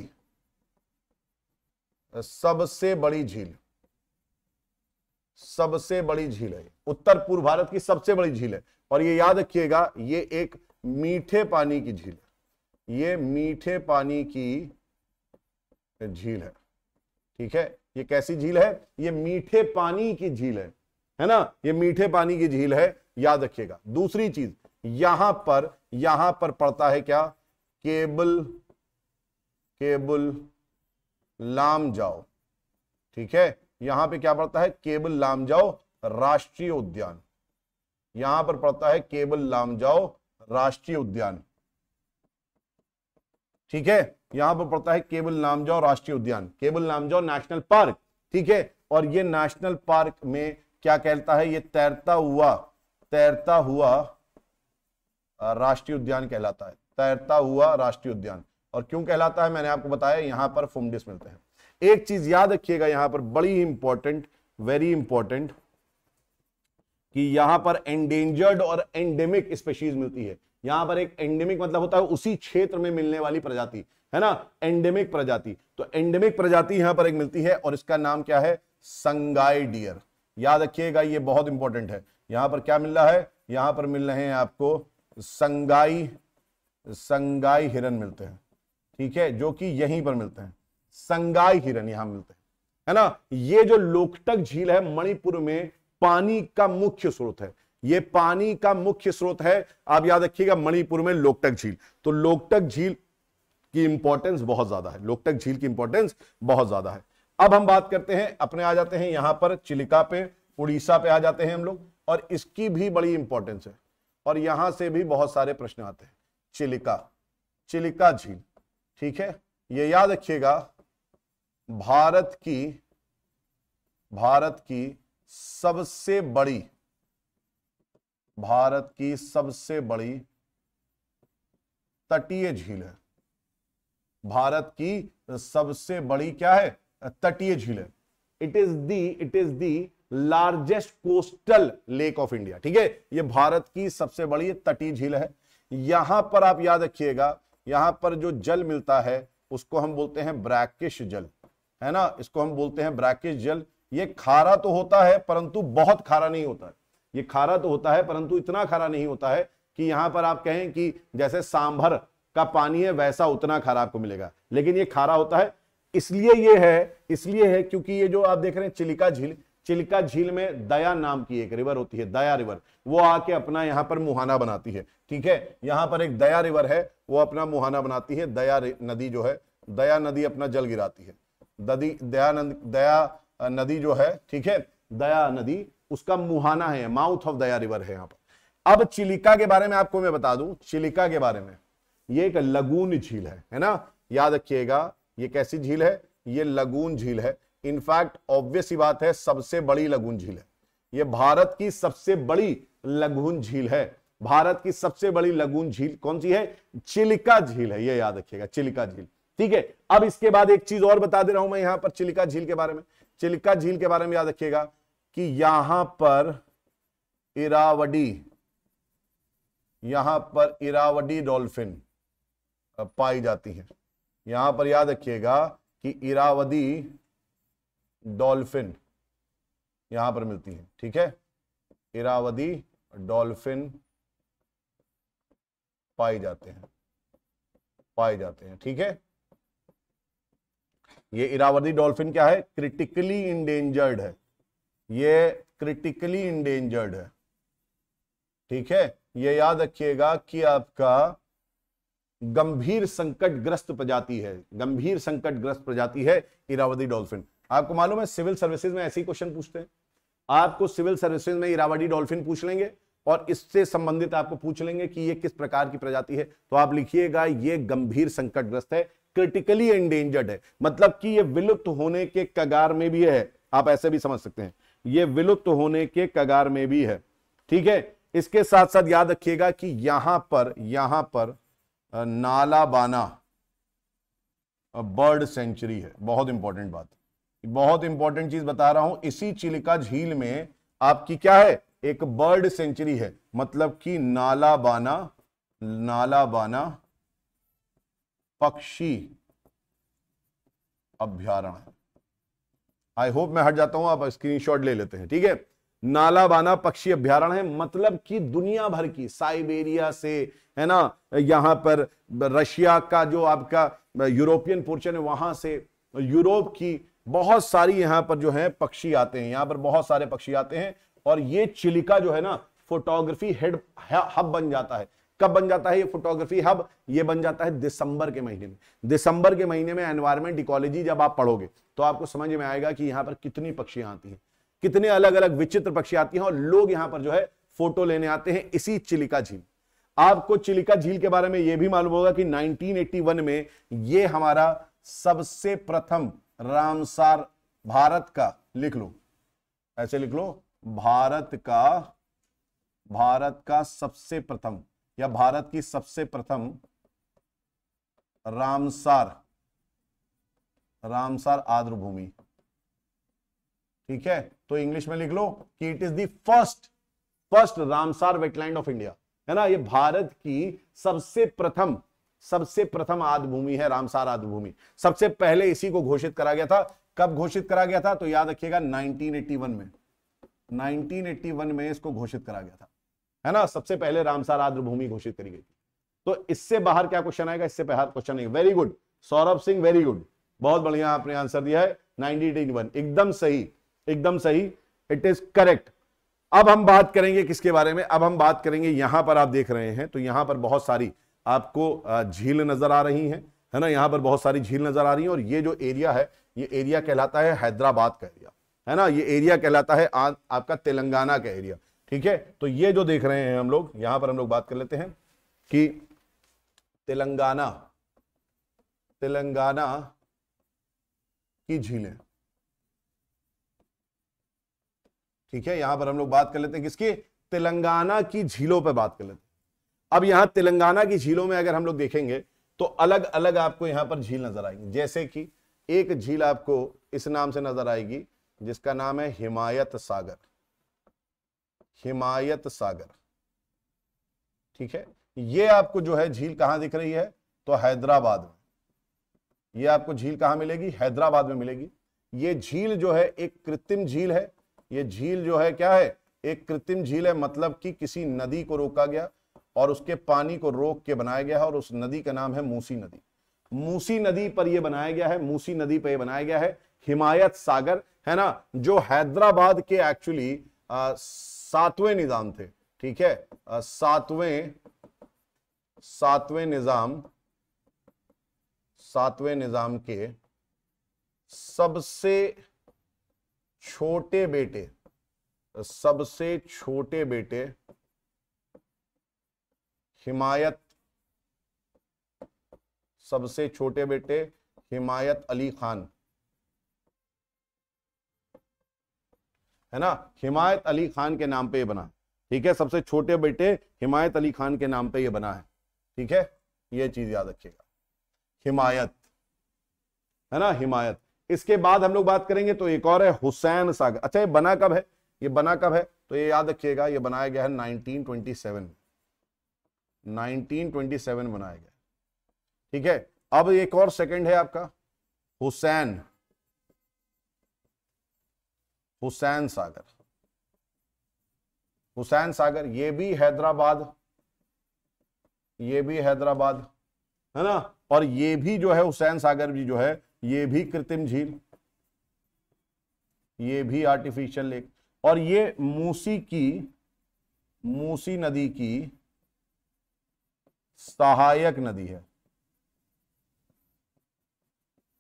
सबसे बड़ी झील सबसे बड़ी झील है उत्तर पूर्व भारत की सबसे बड़ी झील है और ये याद रखिएगा ये एक मीठे पानी की झील है ये मीठे पानी की झील है ठीक है ये कैसी झील है ये मीठे पानी की झील है है ना ये मीठे पानी की झील है याद रखिएगा दूसरी चीज यहां पर यहां पर पड़ता है क्या केबल केबल लाम जाओ ठीक है यहां पे क्या पड़ता है केबल लामजाओ राष्ट्रीय उद्यान यहां पर पड़ता है केबल लामजाओ राष्ट्रीय उद्यान ठीक है यहां पर पड़ता है केबल लामजाओ राष्ट्रीय उद्यान केबल लामजाओ नेशनल पार्क ठीक है और ये नेशनल पार्क में क्या कहता है ये तैरता हुआ तैरता हुआ राष्ट्रीय उद्यान कहलाता है तैरता हुआ राष्ट्रीय उद्यान और क्यों कहलाता है मैंने आपको बताया यहां पर फुमडिस मिलते हैं एक चीज याद रखिएगा यहां पर बड़ी इंपॉर्टेंट वेरी इंपॉर्टेंट कि यहां पर एंडेंजर्ड और एंडेमिक स्पेशीज मिलती है यहां पर एक एंडेमिक मतलब होता है उसी क्षेत्र में मिलने वाली प्रजाति है ना एंडेमिक प्रजाति तो एंडेमिक प्रजाति यहां पर एक मिलती है और इसका नाम क्या है संगाई डियर याद रखिएगा ये बहुत इंपॉर्टेंट है यहां पर क्या मिल रहा है यहां पर मिल रहे हैं आपको संगाई संगाई हिरन मिलते हैं ठीक है जो कि यहीं पर मिलते हैं संगाई हिरन यहां मिलते हैं है ना ये जो लोकटक झील है मणिपुर में पानी का मुख्य स्रोत है ये पानी का मुख्य स्रोत है आप याद रखिएगा मणिपुर में लोकटक झील तो लोकटक झील की इंपॉर्टेंस बहुत ज्यादा है लोकटक झील की इंपॉर्टेंस बहुत ज्यादा है अब हम बात करते हैं अपने आ जाते हैं यहां पर चिलिका पे उड़ीसा पे आ जाते हैं हम लोग और इसकी भी बड़ी इंपॉर्टेंस है और यहां से भी बहुत सारे प्रश्न आते हैं चिलिका चिलिका झील ठीक है ये याद रखिएगा भारत की भारत की सबसे बड़ी भारत की सबसे बड़ी तटीय झील है भारत की सबसे बड़ी क्या है तटीय झील है it is the it is the largest coastal lake of India ठीक है ये भारत की सबसे बड़ी तटीय झील है यहां पर आप याद रखिएगा यहां पर जो जल मिलता है उसको हम बोलते हैं ब्रैकिश जल है ना इसको हम बोलते हैं ब्रैकेज जल ये खारा तो होता है परंतु बहुत खारा नहीं होता है ये खारा तो होता है परंतु इतना खारा नहीं होता है कि यहाँ पर आप कहें कि जैसे सांभर का पानी है वैसा उतना खारा आपको मिलेगा लेकिन ये खारा होता है इसलिए ये है इसलिए है क्योंकि ये जो आप देख रहे हैं चिलिका झील चिलिका झील में दया नाम की एक रिवर होती है दया रिवर वो आके अपना यहाँ पर मुहाना बनाती है ठीक है यहाँ पर एक दया रिवर है वो अपना मुहाना बनाती है दया नदी जो है दया नदी अपना जल गिराती है ददी दयानंद दया नदी जो है ठीक है दया नदी उसका मुहाना है माउथ ऑफ दया रिवर है यहां पर अब चिलिका के बारे में आपको मैं बता दूं चिलिका के बारे में ये एक लगून झील है है ना याद रखिएगा ये कैसी झील है ये लगून झील है इनफैक्ट ऑब्वियस ही बात है सबसे बड़ी लगून झील है ये भारत की सबसे बड़ी लगून झील है भारत की सबसे बड़ी लगून झील कौन सी है चिलिका झील है ये याद रखिएगा चिलिका झील ठीक है अब इसके बाद एक चीज और बता दे रहा हूं मैं यहां पर चिलिका झील के बारे में चिलिका झील के बारे में याद रखिएगा कि यहां पर इरावडी यहां पर इरावडी डॉल्फिन पाई जाती है यहां पर याद रखिएगा कि इरावदी डॉल्फिन यहां पर मिलती है ठीक है इरावदी डॉल्फिन पाए जाते हैं पाए जाते हैं ठीक है ये इरावदी डॉल्फिन क्या है क्रिटिकली इंडेंजर्ड है ये क्रिटिकली इंडेंजर्ड है ठीक है ये याद रखिएगा कि आपका गंभीर संकट ग्रस्त प्रजाति है गंभीर ग्रस्त प्रजाति है इरावदी डॉल्फिन आपको मालूम है सिविल सर्विसेज में ऐसे क्वेश्चन पूछते हैं आपको सिविल सर्विसेज में इरावदी डॉल्फिन पूछ लेंगे और इससे संबंधित आपको पूछ लेंगे कि ये किस प्रकार की प्रजाति है तो आप लिखिएगा ये गंभीर संकटग्रस्त है क्रिटिकली एंडेंजर्ड है मतलब कि ये विलुप्त होने के कगार में भी है आप ऐसे भी समझ सकते हैं ये विलुप्त होने के कगार में भी है ठीक है इसके साथ साथ याद रखिएगा कि यहां पर यहां पर नालाबाना बर्ड सेंचुरी है बहुत इंपॉर्टेंट बात बहुत इंपॉर्टेंट चीज बता रहा हूं इसी चिलिका झील में आपकी क्या है एक बर्ड सेंचुरी है मतलब कि नालाबाना नालाबाना पक्षी अभ्यारण आई होप मैं हट जाता हूं आप स्क्रीनशॉट ले लेते हैं ठीक है नालाबाना पक्षी अभ्यारण है मतलब कि दुनिया भर की साइबेरिया से है ना यहाँ पर रशिया का जो आपका यूरोपियन पोर्शन है वहां से यूरोप की बहुत सारी यहां पर जो है पक्षी आते हैं यहाँ पर बहुत सारे पक्षी आते हैं और ये चिलिका जो है ना फोटोग्राफी हेड हब बन जाता है कब बन जाता है ये फोटोग्राफी हब ये बन जाता है दिसंबर के महीने में दिसंबर के महीने में एनवायरमेंट इकोलॉजी जब आप पढ़ोगे तो आपको समझ में आएगा कि यहाँ पर कितनी पक्षियां आती हैं कितने अलग अलग विचित्र पक्षी आती हैं और लोग यहाँ पर जो है फोटो लेने आते हैं इसी चिलिका झील आपको चिलिका झील के बारे में यह भी मालूम होगा कि 1981 में यह हमारा सबसे प्रथम रामसार भारत का लिख लो ऐसे लिख लो भारत का भारत का सबसे प्रथम या भारत की सबसे प्रथम रामसार रामसार भूमि ठीक है तो इंग्लिश में लिख लो कि it is first first Ramsar wetland of India है ना ये भारत की सबसे प्रथम सबसे प्रथम भूमि है रामसार भूमि सबसे पहले इसी को घोषित करा गया था कब घोषित करा गया था तो याद रखिएगा 1981 में 1981 में इसको घोषित करा गया था है ना सबसे पहले रामसार भूमि घोषित करी गई तो इससे बाहर क्या क्वेश्चन आएगा इससे बाहर क्वेश्चन आएगा very good Saurabh Singh very good बहुत बढ़िया आपने आंसर दिया है नाइनटीन एकदम सही एकदम सही इट इज करेक्ट अब हम बात करेंगे किसके बारे में अब हम बात करेंगे यहां पर आप देख रहे हैं तो यहां पर बहुत सारी आपको झील नजर आ रही हैं है ना यहाँ पर बहुत सारी झील नजर आ रही है और ये जो एरिया है ये एरिया कहलाता है हैदराबाद का एरिया है ना ये एरिया कहलाता है आ, आपका तेलंगाना का एरिया ठीक है तो ये जो देख रहे हैं हम लोग यहां पर हम लोग बात कर लेते हैं कि तेलंगाना तेलंगाना की झीलें ठीक है यहां पर हम लोग बात कर लेते हैं किसकी तेलंगाना की झीलों पर बात कर लेते हैं अब यहां तेलंगाना की झीलों में अगर हम लोग देखेंगे तो अलग अलग आपको यहां पर झील नजर आएगी जैसे कि एक झील आपको इस नाम से नजर आएगी जिसका नाम है हिमायत सागर हिमायत सागर ठीक है ये आपको जो है झील कहां दिख रही है तो हैदराबाद में ये आपको झील कहां मिलेगी हैदराबाद में मिलेगी ये झील जो है एक कृत्रिम झील है ये झील जो है क्या है एक कृत्रिम झील है मतलब कि किसी नदी को रोका गया और उसके पानी को रोक के बनाया गया है और उस नदी का नाम है मूसी नदी मूसी नदी पर यह बनाया गया है मूसी नदी पर यह बनाया गया है हिमायत सागर है ना जो हैदराबाद के एक्चुअली सातवें निजाम थे ठीक है सातवें सातवें निजाम सातवें निजाम के सबसे छोटे बेटे सबसे छोटे बेटे हिमायत सबसे छोटे बेटे हिमायत अली खान है ना हिमायत अली खान के नाम पे ये बना ठीक है सबसे छोटे बेटे हिमायत अली खान के नाम पे ये बना है ठीक है ये चीज याद रखिएगा हिमायत है ना हिमायत इसके बाद हम लोग बात करेंगे तो एक और है हुसैन सागर अच्छा ये बना कब है ये बना कब है तो ये याद रखिएगा ये बनाया गया है 1927 ट्वेंटी 1927 बनाया गया ठीक है अब एक और सेकंड है आपका हुसैन हुसैन सागर हुसैन सागर ये भी हैदराबाद ये भी हैदराबाद है ना और ये भी जो है हुसैन सागर जी जो है ये भी कृत्रिम झील ये भी आर्टिफिशियल लेक और ये मूसी की मूसी नदी की सहायक नदी है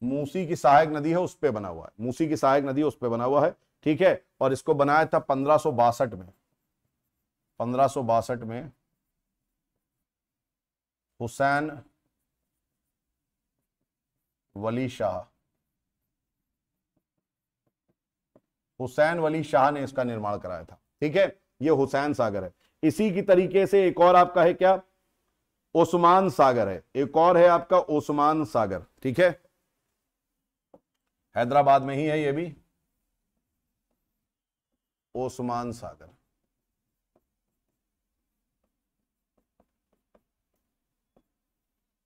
मूसी की सहायक नदी है उस पर बना हुआ है मूसी की सहायक नदी उस पर बना हुआ है ठीक है और इसको बनाया था पंद्रह में पंद्रह में हुसैन वली शाह हुसैन वली शाह ने इसका निर्माण कराया था ठीक है ये हुसैन सागर है इसी की तरीके से एक और आपका है क्या ओसमान सागर है एक और है आपका ओसमान सागर ठीक है हैदराबाद में ही है ये भी ओस्मान सागर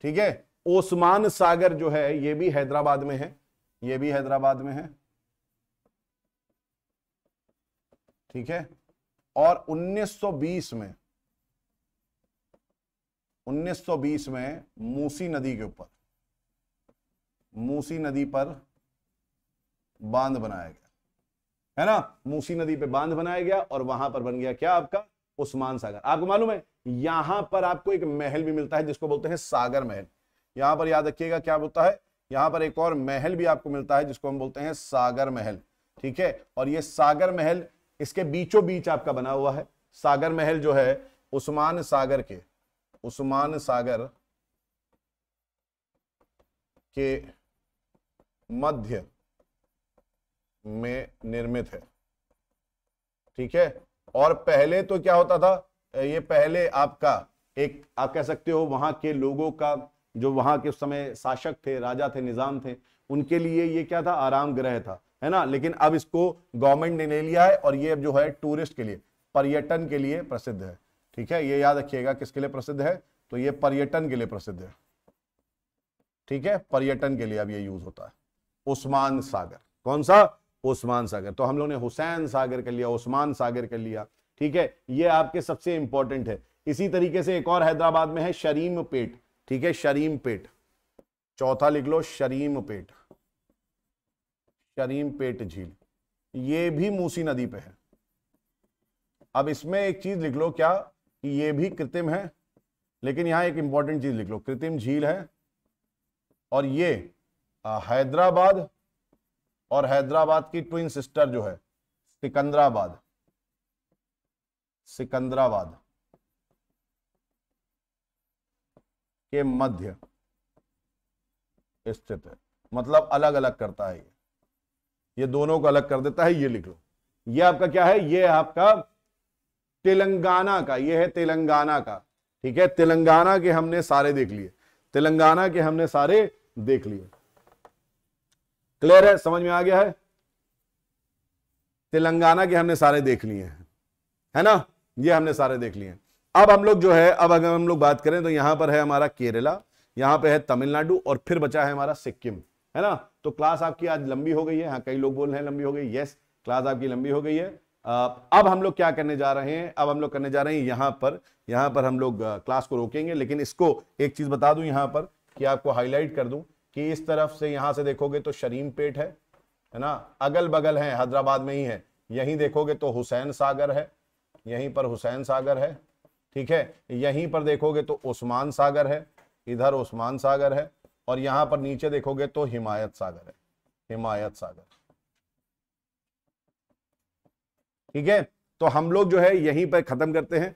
ठीक है ओस्मान सागर जो है ये भी हैदराबाद में है ये भी हैदराबाद में है ठीक है और 1920 में 1920 में मूसी नदी के ऊपर मूसी नदी पर बांध बनाया गया है ना मूसी नदी पे बांध बनाया गया और वहां पर बन गया क्या आपका उस्मान सागर आपको मालूम है यहां पर आपको एक महल भी मिलता है जिसको बोलते हैं सागर महल यहां पर याद रखिएगा क्या बोलता है यहां पर एक और महल भी आपको मिलता है जिसको हम बोलते हैं सागर महल ठीक है और ये सागर महल इसके बीचों बीच आपका बना हुआ है सागर महल जो है उस्मान सागर के उस्मान सागर के मध्य में निर्मित है ठीक है और पहले तो क्या होता था ये पहले आपका एक आप कह सकते हो वहां के लोगों का जो वहां के उस समय शासक थे राजा थे निजाम थे उनके लिए ये क्या था आराम ग्रह था है ना लेकिन अब इसको गवर्नमेंट ने ले लिया है और ये अब जो है टूरिस्ट के लिए पर्यटन के लिए प्रसिद्ध है ठीक है ये याद रखिएगा किसके लिए प्रसिद्ध है तो ये पर्यटन के लिए प्रसिद्ध है ठीक है पर्यटन के लिए अब ये यूज होता है उस्मान सागर कौन सा ओस्मान सागर तो हम लोगों ने हुसैन सागर कर लिया ओस्मान सागर कर लिया ठीक है ये आपके सबसे इंपॉर्टेंट है इसी तरीके से एक और हैदराबाद में है शरीम पेट ठीक है शरीम पेट चौथा लिख लो शरीम पेट शरीम पेट झील ये भी मूसी नदी पे है अब इसमें एक चीज लिख लो क्या कि ये भी कृत्रिम है लेकिन यहां एक इंपॉर्टेंट चीज लिख लो कृत्रिम झील है और ये हैदराबाद और हैदराबाद की ट्विन सिस्टर जो है सिकंदराबाद सिकंदराबाद के मध्य स्थित है मतलब अलग अलग करता है ये ये दोनों को अलग कर देता है ये लिख लो ये आपका क्या है ये आपका तेलंगाना का ये है तेलंगाना का ठीक है तेलंगाना के हमने सारे देख लिए तेलंगाना के हमने सारे देख लिए क्लियर है समझ में आ गया है तेलंगाना के हमने सारे देख लिए हैं है ना ये हमने सारे देख लिए अब हम लोग जो है अब अगर हम लोग बात करें तो यहां पर है हमारा केरला यहां पर है तमिलनाडु और फिर बचा है हमारा सिक्किम है ना तो क्लास आपकी आज लंबी हो गई है हाँ कई लोग बोल रहे हैं लंबी हो गई यस क्लास आपकी लंबी हो गई है अब हम लोग क्या करने जा रहे हैं अब हम लोग करने जा रहे हैं यहां पर यहां पर हम लोग क्लास को रोकेंगे लेकिन इसको एक चीज बता दूं यहां पर कि आपको हाईलाइट कर दूं कि इस तरफ से यहां से देखोगे तो शरीम पेट है है ना अगल बगल है हैदराबाद में ही है यहीं देखोगे तो हुसैन सागर है यहीं पर हुसैन सागर है ठीक है यहीं पर देखोगे तो उस्मान सागर है इधर उस्मान सागर है और यहां पर नीचे देखोगे तो हिमायत सागर है हिमायत सागर ठीक है तो हम लोग जो है यहीं पर खत्म करते हैं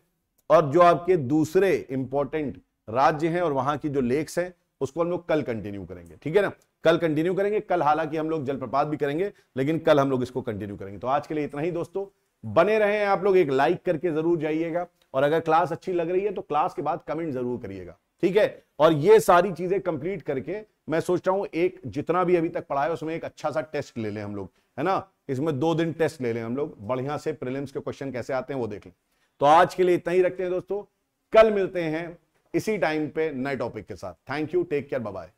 और जो आपके दूसरे इंपॉर्टेंट राज्य हैं और वहां की जो लेक्स हैं उसको हम लोग कल कंटिन्यू करेंगे ठीक है ना कल कंटिन्यू करेंगे कल हालांकि हम लोग जलप्रपात भी करेंगे लेकिन कल हम लोग इसको कंटिन्यू करेंगे तो आज के लिए इतना ही दोस्तों बने रहे हैं आप लोग एक लाइक करके जरूर जाइएगा और अगर क्लास अच्छी लग रही है तो क्लास के बाद कमेंट जरूर करिएगा ठीक है और ये सारी चीजें कंप्लीट करके मैं सोच रहा हूं एक जितना भी अभी तक पढ़ाया उसमें एक अच्छा सा टेस्ट ले लें हम लोग है ना इसमें दो दिन टेस्ट ले लें हम लोग बढ़िया से प्रिलिम्स के क्वेश्चन कैसे आते हैं वो देख लें तो आज के लिए इतना ही रखते हैं दोस्तों कल मिलते हैं इसी टाइम पे नए टॉपिक के साथ thank you take care bye